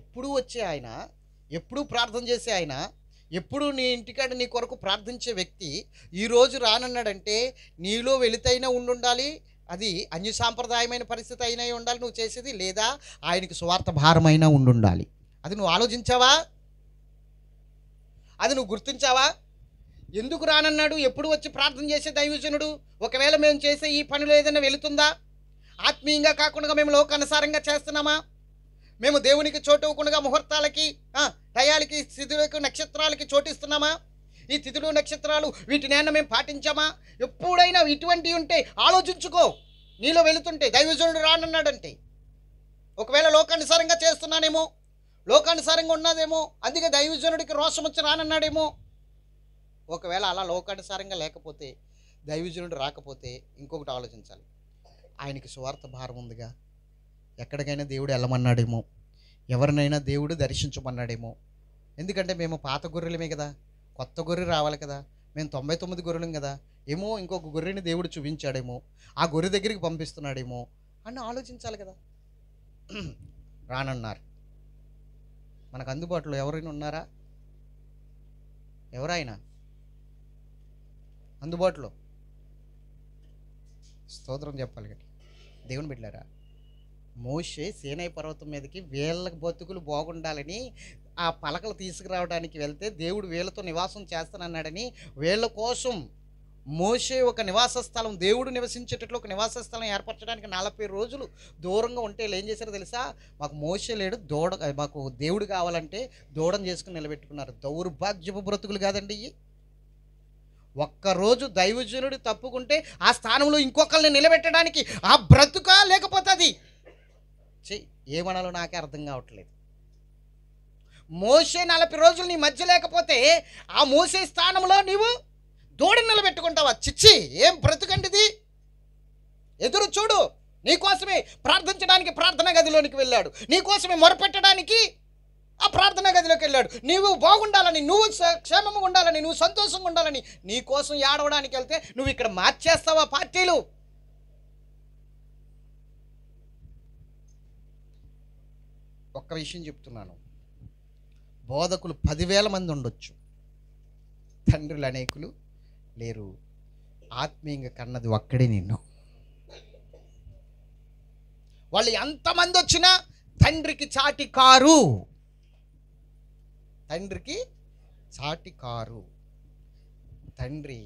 ఎప్పుడూ వచ్చే ఆయన ఎప్పుడూ ప్రార్థన చేసే ఆయన ఎప్పుడు నీ ఇంటికాడ నీ కొరకు ప్రార్థించే వ్యక్తి ఈరోజు రానన్నాడంటే నీలో వెళితైనా ఉండుండాలి అది అన్య సాంప్రదాయమైన పరిస్థితి అయినా ఉండాలి నువ్వు చేసేది లేదా ఆయనకి స్వార్థ భారమైనా ఉండుండాలి అది నువ్వు ఆలోచించావా అది నువ్వు గుర్తించావా ఎందుకు రానన్నాడు ఎప్పుడు వచ్చి ప్రార్థన చేసే దైవజనుడు ఒకవేళ మేము చేసే ఈ పనులు ఏదైనా వెళుతుందా ఆత్మీయంగా కాకుండా మేము లోకానుసారంగా చేస్తున్నామా మేము దేవునికి చోటు ఇవ్వకుండా ముహూర్తాలకి టయాలకి స్థితులకు నక్షత్రాలకి చోటిస్తున్నామా ఈ తిథులు నక్షత్రాలు వీటినైనా మేము పాటించామా ఎప్పుడైనా ఇటువంటివి ఉంటే ఆలోచించుకో నీలో వెళుతుంటే దైవజనుడు రానన్నాడంటే ఒకవేళ లోకానుసారంగా చేస్తున్నానేమో లోకానుసారంగా ఉన్నదేమో అందుకే దైవజనుడికి రోషం వచ్చి రానన్నాడేమో ఒకవేళ అలా లోకానుసారంగా లేకపోతే దైవజనుడు రాకపోతే ఇంకొకటి ఆలోచించాలి ఆయనకి స్వార్థ భారం ఉందిగా ఎక్కడికైనా దేవుడు వెళ్ళమన్నాడేమో ఎవరినైనా దేవుడు దర్శించమన్నాడేమో ఎందుకంటే మేము పాత గొర్రెలమే కదా కొత్త గొర్రె రావాలి కదా మేము తొంభై తొమ్మిది గొర్రెలం కదా ఏమో ఇంకొక గొర్రెని దేవుడు చూపించాడేమో ఆ గొర్రె దగ్గరికి పంపిస్తున్నాడేమో అని ఆలోచించాలి కదా రానన్నారు మనకు అందుబాటులో ఎవరైనా ఉన్నారా ఎవరైనా అందుబాటులో స్తోత్రం చెప్పాలి కదా దేవుని బిడ్డారా మోషే సేనయ్య పర్వతం మీదకి వీళ్ళ బతుకులు బాగుండాలని ఆ పలకలు తీసుకురావడానికి వెళ్తే దేవుడు వీళ్ళతో నివాసం చేస్తానన్నాడని వీళ్ళ కోసం మోసే ఒక నివాస స్థలం దేవుడు నివసించేటట్లు ఒక నివాస స్థలం ఏర్పరచడానికి నలభై రోజులు దూరంగా ఉంటే ఏం చేశారో తెలుసా మాకు మోసే లేడు దూడ మాకు దేవుడు కావాలంటే దూడం చేసుకుని నిలబెట్టుకున్నారు దౌర్భాగ్యపు బ్రతుకులు కాదండి ఇవి ఒక్కరోజు దైవజనుడు తప్పుకుంటే ఆ స్థానంలో ఇంకొకరిని నిలబెట్టడానికి ఆ బ్రతుక లేకపోతుంది చెయ్యి ఏమనాలో నాకే అర్థం కావట్లేదు మోసే నలభై రోజులు నీ మధ్య లేకపోతే ఆ మోసే స్థానంలో నీవు దూడ నిలబెట్టుకుంటావా చిచ్చి ఏం బ్రతుకండిది ఎదురు చూడు నీకోసమే ప్రార్థించడానికి ప్రార్థనా గదిలోనికి వెళ్ళాడు నీకోసమే మొరపెట్టడానికి ఆ ప్రార్థనా గదిలోకి వెళ్ళాడు నీవు బాగుండాలని నువ్వు క్షేమంగా ఉండాలని నువ్వు సంతోషంగా ఉండాలని నీకోసం ఏడవడానికి వెళ్తే నువ్వు ఇక్కడ మార్చేస్తావా పార్టీలు ఒక్క విషయం చెప్తున్నాను బోధకులు పదివేల మంది ఉండొచ్చు తండ్రులు అనేకులు లేరు ఆత్మీయంగా కన్నది ఒక్కడే నిన్ను వాళ్ళు ఎంతమంది వచ్చినా తండ్రికి చాటి కారు తండ్రికి చాటి కారు తండ్రి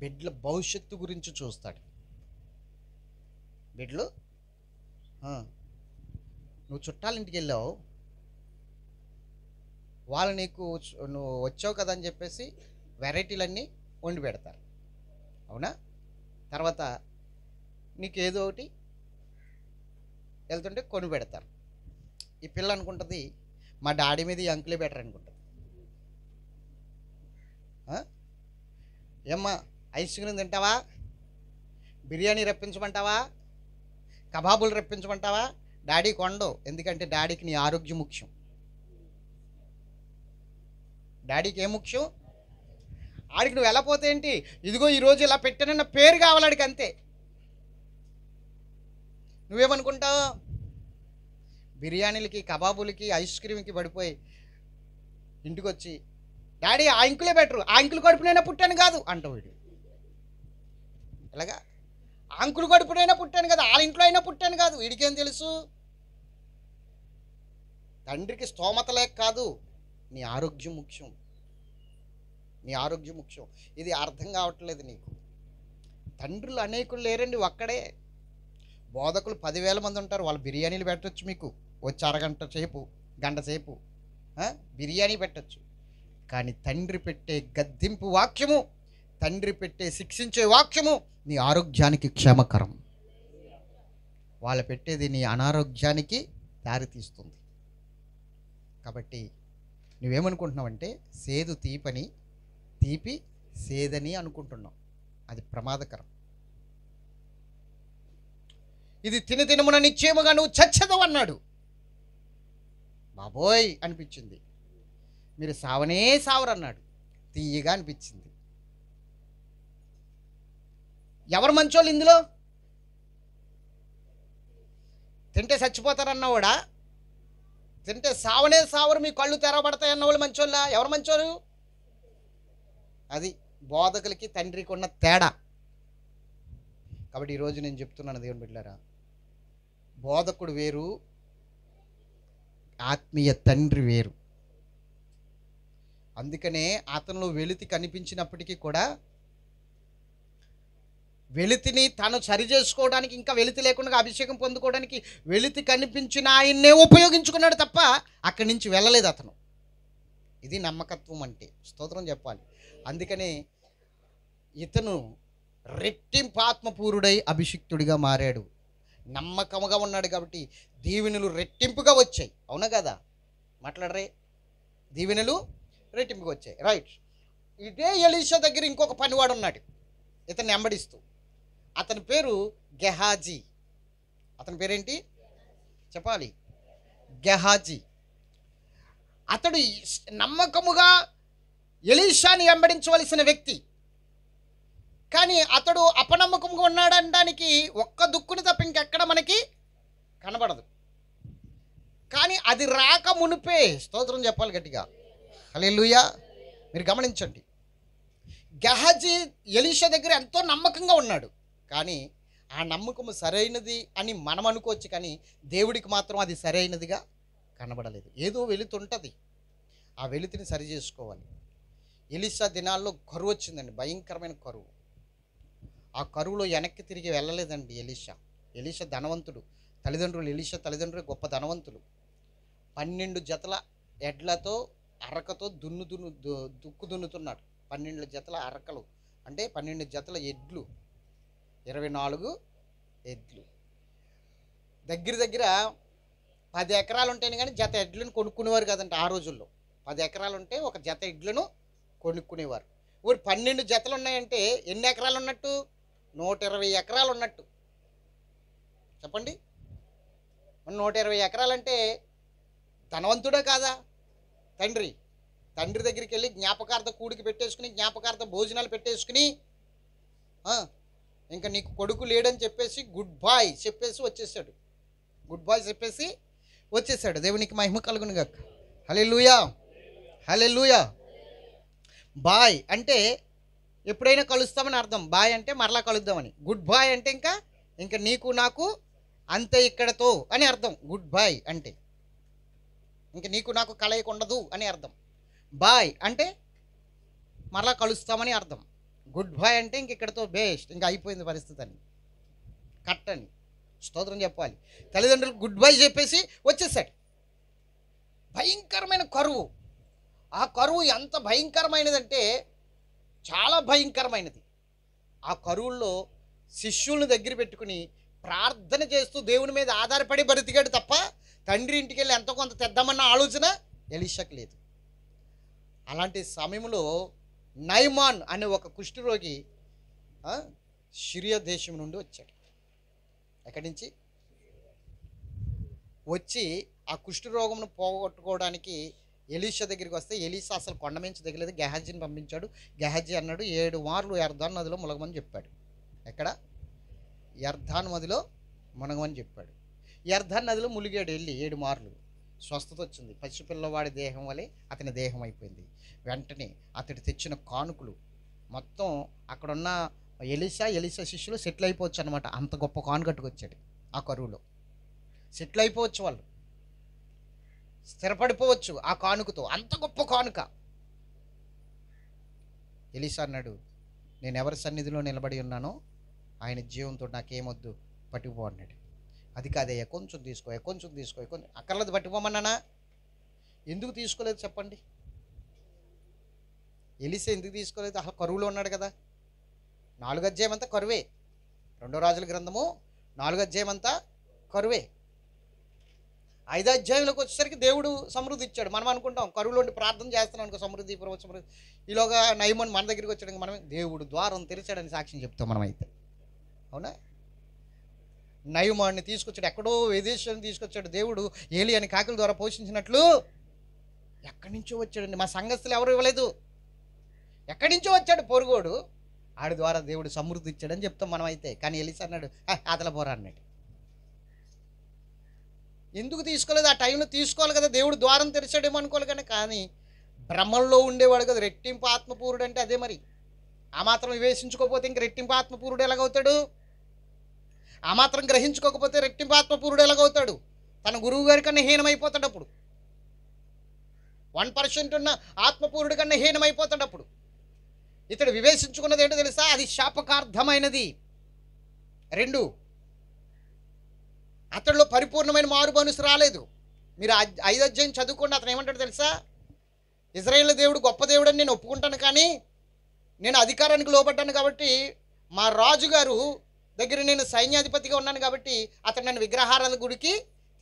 బిడ్ల భవిష్యత్తు గురించి చూస్తాడు బిడ్లు నువ్వు చుట్టాలింటికి వెళ్ళావు వాళ్ళు నీకు నువ్వు వచ్చావు కదా అని చెప్పేసి వెరైటీలన్నీ వండి పెడతారు అవునా తర్వాత నీకు ఏదో ఒకటి వెళ్తుంటే కొని పెడతారు ఈ పిల్ల అనుకుంటుంది మా డాడీ మీద ఈ అంకులే బెటర్ అనుకుంటుంది ఏమ్మా ఐస్ క్రీమ్ తింటావా బిర్యానీ రప్పించమంటావా కబాబులు రప్పించమంటావా డాడీ కొండవు ఎందుకంటే డాడీకి నీ ఆరోగ్యం ముఖ్యం డాడీకి ఏం ముఖ్యం ఆడికి నువ్వు ఎలా పోతే ఏంటి ఇదిగో ఈరోజు ఇలా పెట్టానన్న పేరు కావాలాడికి అంతే నువ్వేమనుకుంటావు బిర్యానీలకి కబాబులకి ఐస్ క్రీమ్కి పడిపోయి ఇంటికి వచ్చి డాడీ ఆ ఇంకులే బెటరు ఆ ఇంకులు కడుపునైనా పుట్టాను కాదు అంటావు వీడు ఎలాగా అంకుడు గడుపుడైనా పుట్టాను కదా వాళ్ళ ఇంట్లో అయినా పుట్టాను కాదు వీడికేం తెలుసు తండ్రికి స్తోమత లేక కాదు నీ ఆరోగ్యం ముఖ్యం నీ ఆరోగ్యం ముఖ్యం ఇది అర్థం కావట్లేదు నీకు తండ్రులు అనేకులు లేరండి ఒక్కడే బోధకులు పదివేల మంది ఉంటారు వాళ్ళు బిర్యానీలు పెట్టచ్చు మీకు వచ్చి అరగంట సేపు గంట సేపు బిర్యానీ పెట్టచ్చు కానీ తండ్రి పెట్టే గద్దింపు వాక్యము తండ్రి పెట్టే శిక్షించే వాక్యము నీ ఆరోగ్యానికి క్షేమకరం వాళ్ళ పెట్టేది నీ అనారోగ్యానికి దారితీస్తుంది కాబట్టి నువ్వేమనుకుంటున్నావంటే సేదు తీపని తీపి సేదని అనుకుంటున్నావు అది ప్రమాదకరం ఇది తిని తినమున నిశ్చయముగా నువ్వు చచ్చదు అన్నాడు బాబోయ్ అనిపించింది మీరు సావనే సావరన్నాడు తీయగా అనిపించింది ఎవరు మంచోళ్ళు ఇందులో తింటే చచ్చిపోతారన్నవాడా తింటే సావనే సావరు మీ కళ్ళు తెరబడతాయి అన్నవాళ్ళు మంచోళ్ళ ఎవరు మంచోళ్ళు అది బోధకులకి తండ్రికి ఉన్న తేడా కాబట్టి ఈరోజు నేను చెప్తున్నాను దేవుని బిడ్డారా బోధకుడు వేరు ఆత్మీయ తండ్రి వేరు అందుకనే అతనిలో వెలితి కనిపించినప్పటికీ కూడా వెలితిని తను సరి చేసుకోవడానికి ఇంకా వెలితి లేకుండా అభిషేకం పొందుకోవడానికి వెలితి కనిపించిన ఆయన్నే ఉపయోగించుకున్నాడు తప్ప అక్కడి నుంచి వెళ్ళలేదు అతను ఇది నమ్మకత్వం అంటే స్తోత్రం చెప్పాలి అందుకని ఇతను రెట్టింపాత్మపూరుడై అభిషిక్తుడిగా మారాడు నమ్మకముగా ఉన్నాడు కాబట్టి దీవెనలు రెట్టింపుగా వచ్చాయి అవునా కదా మాట్లాడరే దీవెనలు రెట్టింపుగా వచ్చాయి రైట్ ఇదే ఎలీషా దగ్గర ఇంకొక పనివాడు ఉన్నాడు ఇతను వెంబడిస్తూ అతని పేరు గెహాజీ అతని పేరేంటి చెప్పాలి గెహాజీ అతడు నమ్మకముగా ఎలీషాని వెంబడించవలసిన వ్యక్తి కానీ అతడు అపనమ్మకంగా ఉన్నాడనడానికి ఒక్క దుక్కుని తప్ప ఇంకెక్కడ మనకి కనబడదు కానీ అది రాక మునిపే స్తోత్రం చెప్పాలి గట్టిగా హలెలుయా మీరు గమనించండి గహజీ ఎలీషా దగ్గర ఎంతో నమ్మకంగా ఉన్నాడు కానీ ఆ నమ్మకము సరైనది అని మనం అనుకోవచ్చు కానీ దేవుడికి మాత్రం అది సరైనదిగా కనబడలేదు ఏదో వెళుతుంటుంది ఆ వెలుతుని సరి చేసుకోవాలి ఎలిసా దినాల్లో కరువు వచ్చిందండి భయంకరమైన కరువు ఆ కరువులో వెనక్కి తిరిగి వెళ్ళలేదండి ఎలిషా ఎలిషా ధనవంతుడు తల్లిదండ్రులు ఎలిషా తల్లిదండ్రులు గొప్ప ధనవంతులు పన్నెండు జతల ఎడ్లతో అరకతో దున్ను దున్ను దుక్కు దున్నుతున్నాడు పన్నెండు జతల అరకలు అంటే పన్నెండు జతల ఎడ్లు ఇరవై నాలుగు ఎడ్లు దగ్గర దగ్గర పది ఎకరాలు ఉంటేనే కానీ జత ఎడ్లను కొనుక్కునేవారు కదండి ఆ రోజుల్లో పది ఎకరాలు ఉంటే ఒక జత ఎడ్లను కొనుక్కునేవారు ఇప్పుడు పన్నెండు జతలు ఉన్నాయంటే ఎన్ని ఎకరాలు ఉన్నట్టు నూట ఇరవై ఎకరాలు ఉన్నట్టు చెప్పండి మన నూట ఇరవై ఎకరాలంటే ధనవంతుడే కాదా తండ్రి తండ్రి దగ్గరికి వెళ్ళి జ్ఞాపకార్థ కూడికి పెట్టేసుకుని జ్ఞాపకార్థ భోజనాలు పెట్టేసుకుని ఇంకా నీకు కొడుకు లేడని చెప్పేసి గుడ్ బాయ్ చెప్పేసి వచ్చేసాడు గుడ్ బాయ్ చెప్పేసి వచ్చేసాడు దేవునికి మహిమ కలుగుని గక్క హలే లూయా హలే లూయా బాయ్ అంటే ఎప్పుడైనా కలుస్తామని అర్థం బాయ్ అంటే మరలా కలుద్దామని గుడ్ బాయ్ అంటే ఇంకా ఇంకా నీకు నాకు అంతే ఇక్కడతో అని అర్థం గుడ్ బాయ్ అంటే ఇంక నీకు నాకు కలయికుండదు అని అర్థం బాయ్ అంటే మరలా కలుస్తామని అర్థం గుడ్ బాయ్ అంటే ఇంక ఇక్కడతో బెస్ట్ ఇంకా అయిపోయింది పరిస్థితి అని కట్టండి స్తోత్రం చెప్పాలి తల్లిదండ్రులు గుడ్ బై చెప్పేసి వచ్చేసాడు భయంకరమైన కరువు ఆ కరువు ఎంత భయంకరమైనదంటే చాలా భయంకరమైనది ఆ కరువుల్లో శిష్యుల్ని దగ్గర పెట్టుకుని ప్రార్థన చేస్తూ దేవుని మీద ఆధారపడి బ్రతికాడు తప్ప తండ్రి ఇంటికి వెళ్ళి ఎంత కొంత తెద్దామన్న ఆలోచన ఎలిషక్ లేదు అలాంటి సమయంలో నైమాన్ అనే ఒక కుష్ఠరోగి సిరియా దేశం నుండి వచ్చాడు ఎక్కడి నుంచి వచ్చి ఆ కుష్ఠరోగంను పోగొట్టుకోవడానికి ఎలీషా దగ్గరికి వస్తే ఎలీషా అసలు కొండమించి తగిలేదు గెహాజీని పంపించాడు గెహాజీ అన్నాడు ఏడు మార్లు ఎర్ధాన్ నదిలో మునగమని చెప్పాడు ఎక్కడ ఎర్ధాన్ నదిలో మునగమని చెప్పాడు ఎర్ధాన్ నదిలో ములిగాడు వెళ్ళి ఏడు మార్లు స్వస్థత వచ్చింది పసిపిల్లవాడి దేహం వలె అతని దేహం అయిపోయింది వెంటనే అతడు తెచ్చిన కానుకలు మొత్తం అక్కడున్న ఎలిసా ఎలిసా శిష్యులు సెటిల్ అయిపోవచ్చు అనమాట అంత గొప్ప కానుకట్టుకొచ్చాడు ఆ కరువులో సెటిల్ అయిపోవచ్చు వాళ్ళు స్థిరపడిపోవచ్చు ఆ కానుకతో అంత గొప్ప కానుక ఎలిసా అన్నాడు నేను ఎవరి సన్నిధిలో నిలబడి ఉన్నానో ఆయన జీవంతో నాకేమొద్దు పట్టుకుపో అన్నాడు అది కాదయ్యా కొంచెం తీసుకో కొంచెం తీసుకో కొంచెం అక్కర్లేదు పట్టుకోమన్నానా ఎందుకు తీసుకోలేదు చెప్పండి ఎలిసే ఎందుకు తీసుకోలేదు అసలు కరువులో ఉన్నాడు కదా నాలుగు అధ్యాయమంతా కరువే రెండో రాజుల గ్రంథము నాలుగు అధ్యాయమంతా కరువే ఐదో అధ్యాయంలోకి వచ్చేసరికి దేవుడు సమృద్ధి ఇచ్చాడు మనం అనుకుంటాం కరువులోండి ప్రార్థన చేస్తున్నాం అనుకో సమృద్ధి సమృద్ధి ఈలోగా నయమని మన దగ్గరికి వచ్చాడు మనం దేవుడు ద్వారం తెరిచాడని సాక్ష్యం చెప్తాం మనమైతే అవునా నయమాన్ని తీసుకొచ్చాడు ఎక్కడో విదేశాన్ని తీసుకొచ్చాడు దేవుడు ఏలి అని కాకుల ద్వారా పోషించినట్లు ఎక్కడి నుంచో వచ్చాడండి మా సంఘస్థులు ఎవరు ఇవ్వలేదు ఎక్కడి నుంచో వచ్చాడు పొరుగోడు ఆడి ద్వారా దేవుడు సమృద్ధి ఇచ్చాడని చెప్తాం మనం అయితే కానీ ఎలిసి అన్నాడు అతల పోరా అన్నాడు ఎందుకు తీసుకోలేదు ఆ టైంలో తీసుకోవాలి కదా దేవుడు ద్వారం తెరిచాడేమో అనుకోవాలి కానీ కానీ బ్రహ్మంలో ఉండేవాడు కదా రెట్టింపు ఆత్మపూరుడు అంటే అదే మరి ఆ మాత్రం వివేషించుకోకపోతే ఇంక రెట్టింపు ఆత్మపూరుడు ఎలాగవుతాడు ఆ మాత్రం గ్రహించుకోకపోతే రెట్టింపు ఆత్మపూరుడు ఎలాగవుతాడు తన గురువు గారి కన్నా హీనమైపోతాడు అప్పుడు వన్ పర్సెంట్ ఉన్న ఆత్మపూరుడి కన్నా హీనమైపోతాడు అప్పుడు ఇతడు వివేశించుకున్నది ఏంటో తెలుసా అది శాపకార్థమైనది రెండు అతడిలో పరిపూర్ణమైన మారు మనసు రాలేదు మీరు ఐదు అధ్యాయం చదువుకోండి అతను ఏమంటాడు తెలుసా ఇజ్రాయేల్ దేవుడు గొప్ప దేవుడని నేను ఒప్పుకుంటాను కానీ నేను అధికారానికి లోపడ్డాను కాబట్టి మా రాజుగారు దగ్గర నేను సైన్యాధిపతిగా ఉన్నాను కాబట్టి అతను నన్ను విగ్రహారాల గుడికి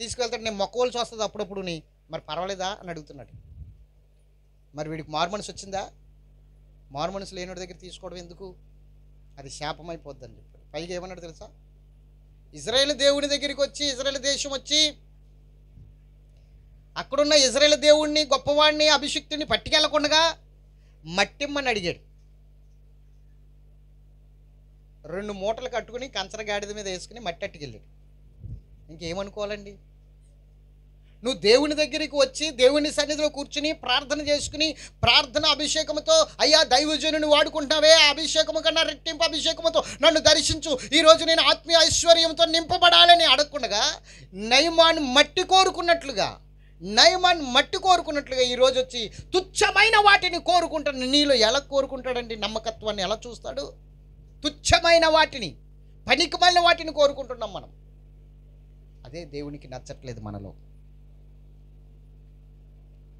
తీసుకెళ్తాడు నేను మొక్కవలసి వస్తుంది అప్పుడప్పుడుని మరి పర్వాలేదా అని అడుగుతున్నాడు మరి వీడికి మార్మనసు వచ్చిందా మార్మనసు లేనివాడి దగ్గర తీసుకోవడం ఎందుకు అది శాపమైపోద్దని చెప్పాడు పైగా ఏమన్నాడు తెలుసా ఇజ్రాయేల్ దేవుని దగ్గరికి వచ్చి ఇజ్రాయేల్ దేశం వచ్చి అక్కడున్న ఇజ్రాయేల్ దేవుణ్ణి గొప్పవాడిని అభిషక్తుని పట్టుకెళ్లకుండా మట్టిమ్మని అడిగాడు రెండు మూటలు కట్టుకుని కంచర గాడిద మీద వేసుకుని మట్టి అట్టుకెళ్ళాడు ఇంకేమనుకోవాలండి నువ్వు దేవుని దగ్గరికి వచ్చి దేవుని సన్నిధిలో కూర్చుని ప్రార్థన చేసుకుని ప్రార్థన అభిషేకంతో అయ్యా దైవజనుని వాడుకుంటున్నావే అభిషేకము కన్నా రెట్టింపు అభిషేకంతో నన్ను దర్శించు ఈరోజు నేను ఆత్మీయ ఐశ్వర్యంతో నింపబడాలని అడగకుండగా నయమాన్ మట్టి కోరుకున్నట్లుగా నయమాన్ మట్టి కోరుకున్నట్లుగా ఈరోజు వచ్చి తుచ్చమైన వాటిని కోరుకుంటాను నీలో ఎలా కోరుకుంటాడండి నమ్మకత్వాన్ని ఎలా చూస్తాడు తుచ్చమైన వాటిని పనికిమైన వాటిని కోరుకుంటున్నాం మనం అదే దేవునికి నచ్చట్లేదు మనలో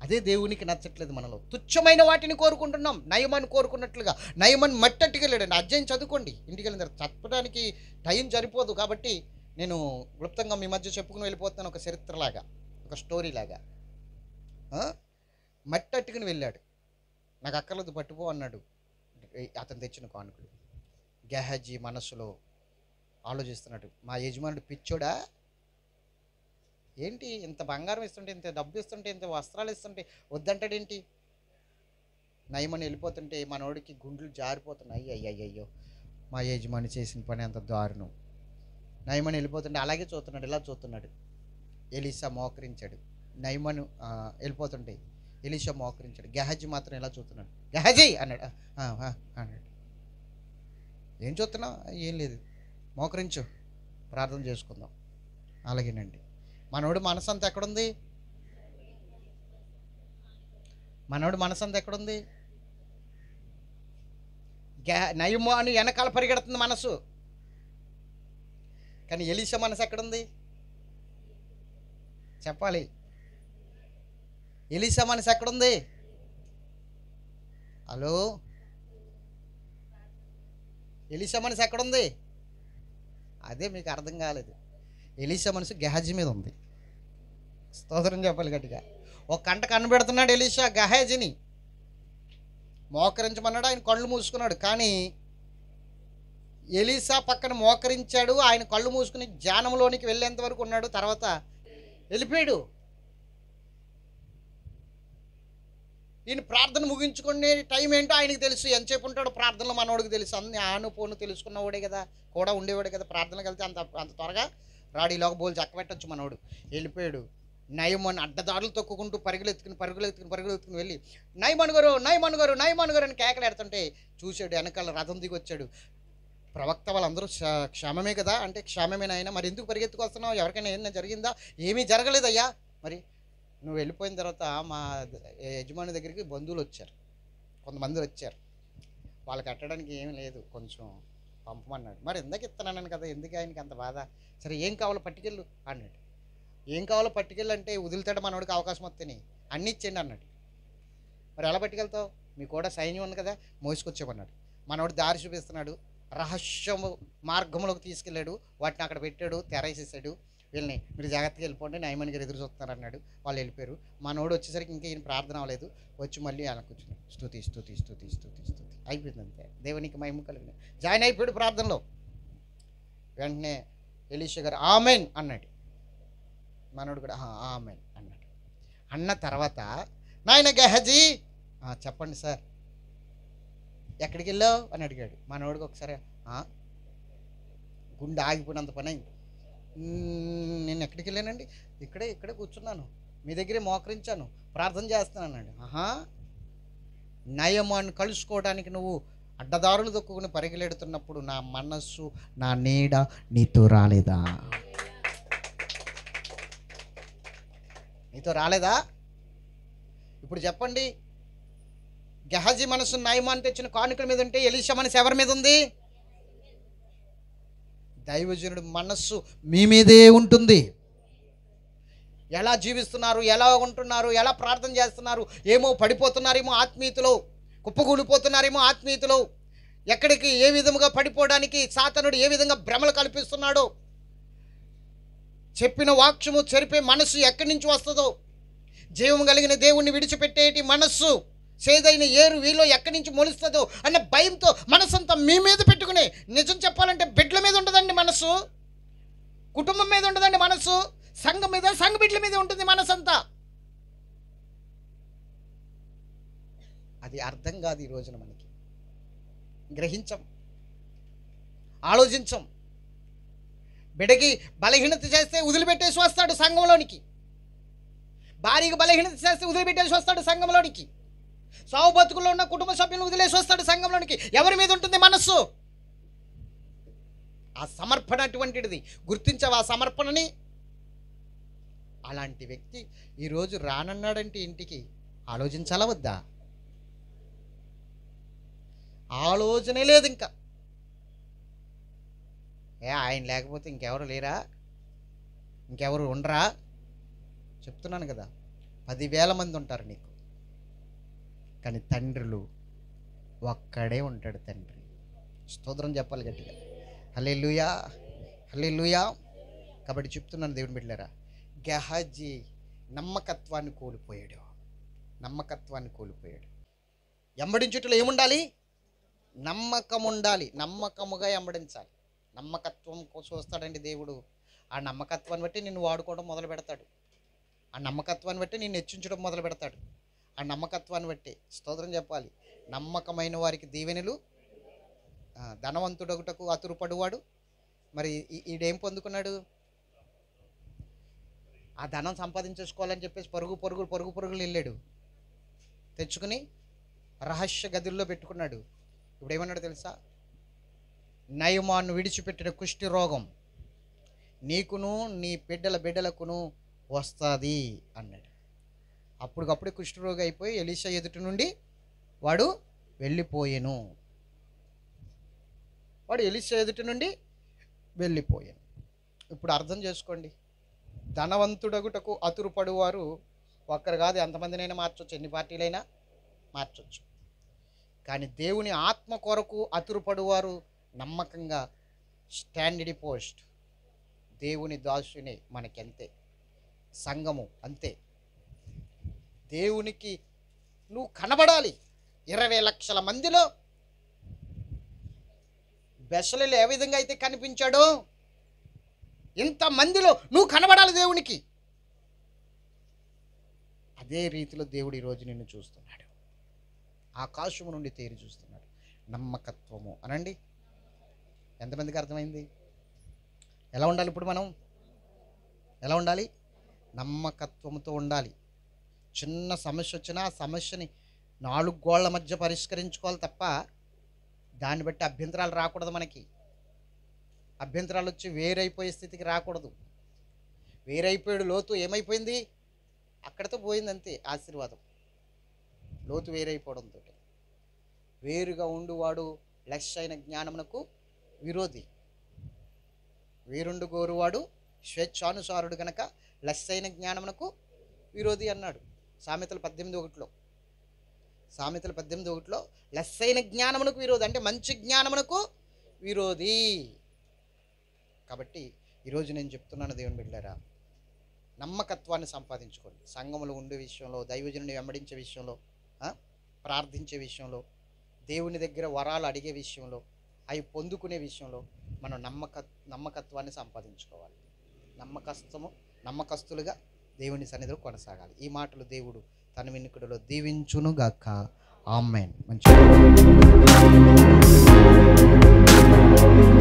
అదే దేవునికి నచ్చట్లేదు మనలో తుచ్చమైన వాటిని కోరుకుంటున్నాం నయమని కోరుకున్నట్లుగా నయమని మట్టట్టుగా లేడండి అధ్యయం చదువుకోండి ఇంటికి వెళ్ళిన తర్వాత చదవడానికి టైం సరిపోదు కాబట్టి నేను క్లుప్తంగా మీ మధ్య చెప్పుకుని వెళ్ళిపోతున్నాను ఒక చరిత్రలాగా ఒక స్టోరీలాగా మట్టట్టుకుని వెళ్ళాడు నాకు అక్కర్లేదు పట్టుకో అన్నాడు అతను తెచ్చిన కానుకలు గెహజీ మనసులో ఆలోచిస్తున్నాడు మా యజమానుడు పిచ్చోడా ఏంటి ఇంత బంగారం ఇస్తుంటే ఇంత డబ్బు ఇస్తుంటే ఇంత వస్త్రాలు ఇస్తుంటే వద్దంటాడేంటి నయమని వెళ్ళిపోతుంటే మనోడికి గుండెలు జారిపోతున్నాయి అయ్యయ్యో మా యజమాని చేసిన పని అంత దారుణం నయమని వెళ్ళిపోతుంటే అలాగే చూస్తున్నాడు ఇలా చూస్తున్నాడు ఎలిసా మోకరించాడు నయమను వెళ్ళిపోతుంటే ఎలిసా మోకరించాడు గహజీ మాత్రం ఇలా చూస్తున్నాడు గహజీ అన్నాడు అన్నాడు ఏం చూస్తున్నావు ఏం లేదు మోకరించు ప్రార్థన చేసుకుందాం అలాగేనండి మనోడు మనసు అంతా ఎక్కడుంది మనోడు మనసు అంతా ఎక్కడుంది నయము అని వెనకాల పరిగెడుతుంది మనసు కానీ ఎలిష మనసు ఎక్కడుంది చెప్పాలి ఎలిసా మనసు ఎక్కడుంది హలో ఎలీషా మనసు ఎక్కడుంది అదే మీకు అర్థం కాలేదు ఎలిసా మనసు గహజీ మీద ఉంది స్తోత్రం చెప్పాలి గట్టిగా ఒక కంట కనబెడుతున్నాడు ఎలీషా గహేజిని మోకరించమన్నాడు ఆయన కళ్ళు మూసుకున్నాడు కానీ ఎలిసా పక్కన మోకరించాడు ఆయన కళ్ళు మూసుకుని ధ్యానంలోనికి వెళ్ళేంత వరకు ఉన్నాడు తర్వాత వెళ్ళిపోయాడు ఈయన ప్రార్థన ముగించుకునే టైం ఏంటో ఆయనకు తెలుసు ఎంతసేపు ఉంటాడు ప్రార్థనలు మనోడికి తెలుసు అన్ని ఆను పోను తెలుసుకున్నవాడే కదా కూడా ఉండేవాడే కదా ప్రార్థనకి వెళ్తే అంత అంత త్వరగా లోక బోల్ చక్కబెట్టచ్చు మనోడు వెళ్ళిపోయాడు నయమని అడ్డదారులు తొక్కుకుంటూ పరుగులు ఎత్తుకుని పరుగులు ఎత్తుకుని పరుగులు ఎత్తుకుని వెళ్ళి గారు నయమనుగరు గారు అని కేకలాడుతుంటే చూశాడు వెనకాల రథం దిగి వచ్చాడు ప్రవక్త వాళ్ళందరూ క్షమమే కదా అంటే క్షేమమేనాయన మరి ఎందుకు పరిగెత్తుకొస్తున్నావు ఎవరికైనా ఏమైనా జరిగిందా ఏమీ జరగలేదయ్యా మరి నువ్వు వెళ్ళిపోయిన తర్వాత మా యజమాని దగ్గరికి బంధువులు వచ్చారు కొంతమంది వచ్చారు వాళ్ళు కట్టడానికి ఏం లేదు కొంచెం పంపమన్నాడు మరి ఎందుకు ఇస్తానన్నాను కదా ఎందుకు ఆయనకి అంత బాధ సరే ఏం కావాలో పట్టుకెళ్ళు అన్నాడు ఏం కావాలో పట్టుకెళ్ళు అంటే వదులుతాడు మనోడికి అవకాశం వస్తేనే అన్నీ ఇచ్చేయండి అన్నాడు మరి ఎలా పట్టుకెళ్తావు మీకు కూడా సైన్యం ఉంది కదా మోసుకొచ్చేమన్నాడు మనోడు దారి చూపిస్తున్నాడు రహస్యము మార్గంలోకి తీసుకెళ్ళాడు వాటిని అక్కడ పెట్టాడు తెరేసేసాడు వీళ్ళని మీరు జాగ్రత్తగా వెళ్ళిపోండి నయమని గారు ఎదురు చూస్తున్నారు అన్నాడు వాళ్ళు వెళ్ళిపోయారు నోడు వచ్చేసరికి ఇంకా ఈయన ప్రార్థన అవ్వలేదు వచ్చి మళ్ళీ ఆయన కూర్చుని స్థుతి స్థుతి స్థుతి స్థుతి స్థుతి అయిపోయింది అంతే దేవునికి మహిమ కలిగిన జాయిన్ అయిపోయాడు ప్రార్థనలో వెంటనే ఎలీషా గారు ఆమెన్ అన్నాడు మనోడు కూడా ఆమెన్ అన్నాడు అన్న తర్వాత నాయన గహజీ చెప్పండి సార్ ఎక్కడికి వెళ్ళావు అని అడిగాడు మనోడికి ఒకసారి గుండె ఆగిపోయినంత పని అయింది నేను ఎక్కడికి వెళ్ళానండి ఇక్కడే ఇక్కడే కూర్చున్నాను మీ దగ్గరే మోకరించాను ప్రార్థన చేస్తున్నానండి ఆహా నయమాన్ని కలుసుకోవడానికి నువ్వు అడ్డదారులు దొక్కుని పరిగెలెడుతున్నప్పుడు నా మనస్సు నా నీడ నీతో రాలేదా నీతో రాలేదా ఇప్పుడు చెప్పండి గెహజీ మనసు నయమాన్ని తెచ్చిన కానుకల మీద ఉంటే ఎలిషా మనసు ఎవరి మీద ఉంది దైవజనుడు మనస్సు మీ మీదే ఉంటుంది ఎలా జీవిస్తున్నారు ఎలా ఉంటున్నారు ఎలా ప్రార్థన చేస్తున్నారు ఏమో పడిపోతున్నారేమో ఆత్మీయతలో కుప్పగూడిపోతున్నారేమో ఆత్మీయతలో ఎక్కడికి ఏ విధముగా పడిపోవడానికి సాతనుడు ఏ విధంగా భ్రమలు కల్పిస్తున్నాడో చెప్పిన వాక్యము చెరిపే మనస్సు ఎక్కడి నుంచి వస్తుందో జీవం కలిగిన దేవుణ్ణి విడిచిపెట్టేటి మనస్సు చేదైన ఏరు వీలో ఎక్కడి నుంచి మొలుస్తుందో అన్న భయంతో మనసంతా మీ మీద పెట్టుకుని నిజం చెప్పాలంటే బిడ్డల మీద ఉండదండి మనసు కుటుంబం మీద ఉండదండి మనసు సంఘం మీద సంఘ బిడ్ల మీద ఉంటుంది మనసంతా అది అర్థం కాదు ఈ రోజున మనకి గ్రహించం ఆలోచించం బిడకి బలహీనత చేస్తే వదిలిపెట్టేసి వస్తాడు సంఘంలోనికి భార్యకు బలహీనత చేస్తే వదిలిపెట్టేసి వస్తాడు సంఘంలోనికి సావు బతుకుల్లో ఉన్న కుటుంబ సభ్యులను వదిలేసి వస్తాడు సంఘంలోనికి ఎవరి మీద ఉంటుంది మనస్సు ఆ సమర్పణ అటువంటిది గుర్తించవు ఆ సమర్పణని అలాంటి వ్యక్తి ఈరోజు రానన్నాడంటే ఇంటికి ఆలోచించాల వద్దా ఆలోచనే లేదు ఇంకా ఏ ఆయన లేకపోతే ఇంకెవరు లేరా ఇంకెవరు ఉండరా చెప్తున్నాను కదా పదివేల మంది ఉంటారు నీకు కానీ తండ్రులు ఒక్కడే ఉంటాడు తండ్రి స్తోత్రం చెప్పాలి గట్టిగా హలే లూయా హలే లూయా కాబట్టి చెప్తున్నాను దేవుని బిడ్డారా గెహాజీ నమ్మకత్వాన్ని కోల్పోయాడు నమ్మకత్వాన్ని కోల్పోయాడు ఎంబడించుటలో ఏముండాలి నమ్మకం ఉండాలి నమ్మకముగా ఎంబడించాలి నమ్మకత్వం కోసం వస్తాడండి దేవుడు ఆ నమ్మకత్వాన్ని బట్టి నిన్ను వాడుకోవడం మొదలు పెడతాడు ఆ నమ్మకత్వాన్ని బట్టి నేను హెచ్చించడం మొదలు పెడతాడు ఆ నమ్మకత్వాన్ని బట్టి స్తోత్రం చెప్పాలి నమ్మకమైన వారికి దీవెనలు ధనవంతుడొకటకు అతురుపడువాడు మరి ఈడేం పొందుకున్నాడు ఆ ధనం సంపాదించేసుకోవాలని చెప్పేసి పరుగు పరుగు పరుగు పరుగులు వెళ్ళాడు తెచ్చుకుని రహస్య గదుల్లో పెట్టుకున్నాడు ఇప్పుడు ఏమన్నాడు తెలుసా నయమాను విడిచిపెట్టిన కుష్టి రోగం నీకును నీ బిడ్డల బిడ్డలకును వస్తుంది అన్నాడు అప్పటికప్పుడు కుష్ఠరోగి అయిపోయి ఎలీషా ఎదుటి నుండి వాడు వెళ్ళిపోయాను వాడు ఎలీషా ఎదుటి నుండి వెళ్ళిపోయాను ఇప్పుడు అర్థం చేసుకోండి ధనవంతుడగుటకు అతురుపడువారు ఒక్కరు కాదు ఎంతమందినైనా మార్చవచ్చు ఎన్ని పార్టీలైనా మార్చవచ్చు కానీ దేవుని ఆత్మ కొరకు అతురుపడువారు నమ్మకంగా స్టాండర్డ్ పోస్ట్ దేవుని దాసుని మనకెంతే సంఘము అంతే దేవునికి నువ్వు కనబడాలి ఇరవై లక్షల మందిలో బెసలలు ఏ విధంగా అయితే కనిపించాడో ఇంతమందిలో నువ్వు కనబడాలి దేవునికి అదే రీతిలో దేవుడు ఈరోజు నిన్ను చూస్తున్నాడు ఆకాశము నుండి తేరి చూస్తున్నాడు నమ్మకత్వము అనండి ఎంతమందికి అర్థమైంది ఎలా ఉండాలి ఇప్పుడు మనం ఎలా ఉండాలి నమ్మకత్వముతో ఉండాలి చిన్న సమస్య వచ్చినా ఆ సమస్యని నాలుగు గోళ్ల మధ్య పరిష్కరించుకోవాలి తప్ప దాన్ని బట్టి అభ్యంతరాలు రాకూడదు మనకి అభ్యంతరాలు వచ్చి వేరైపోయే స్థితికి రాకూడదు వేరైపోయాడు లోతు ఏమైపోయింది అక్కడితో పోయింది అంతే ఆశీర్వాదం లోతు వేరైపోవడంతో వేరుగా ఉండువాడు అయిన జ్ఞానమునకు విరోధి వేరుండు గోరువాడు స్వేచ్ఛానుసారుడు గనక లస్సైన జ్ఞానమునకు విరోధి అన్నాడు సామెతలు పద్దెనిమిది ఒకటిలో సామెతలు పద్దెనిమిది ఒకటిలో లెస్సైన జ్ఞానమునకు విరోధి అంటే మంచి జ్ఞానమునకు విరోధి కాబట్టి ఈరోజు నేను చెప్తున్నాను దేవుని బిడ్డారా నమ్మకత్వాన్ని సంపాదించుకోండి సంఘములు ఉండే విషయంలో దైవజనుని వెంబడించే విషయంలో ప్రార్థించే విషయంలో దేవుని దగ్గర వరాలు అడిగే విషయంలో అవి పొందుకునే విషయంలో మనం నమ్మక నమ్మకత్వాన్ని సంపాదించుకోవాలి నమ్మకస్తము నమ్మకస్తులుగా దేవుని సన్నిధిలో కొనసాగాలి ఈ మాటలు దేవుడు తన వెనుకడలో దీవించునుగాక ఆమెన్ మంచి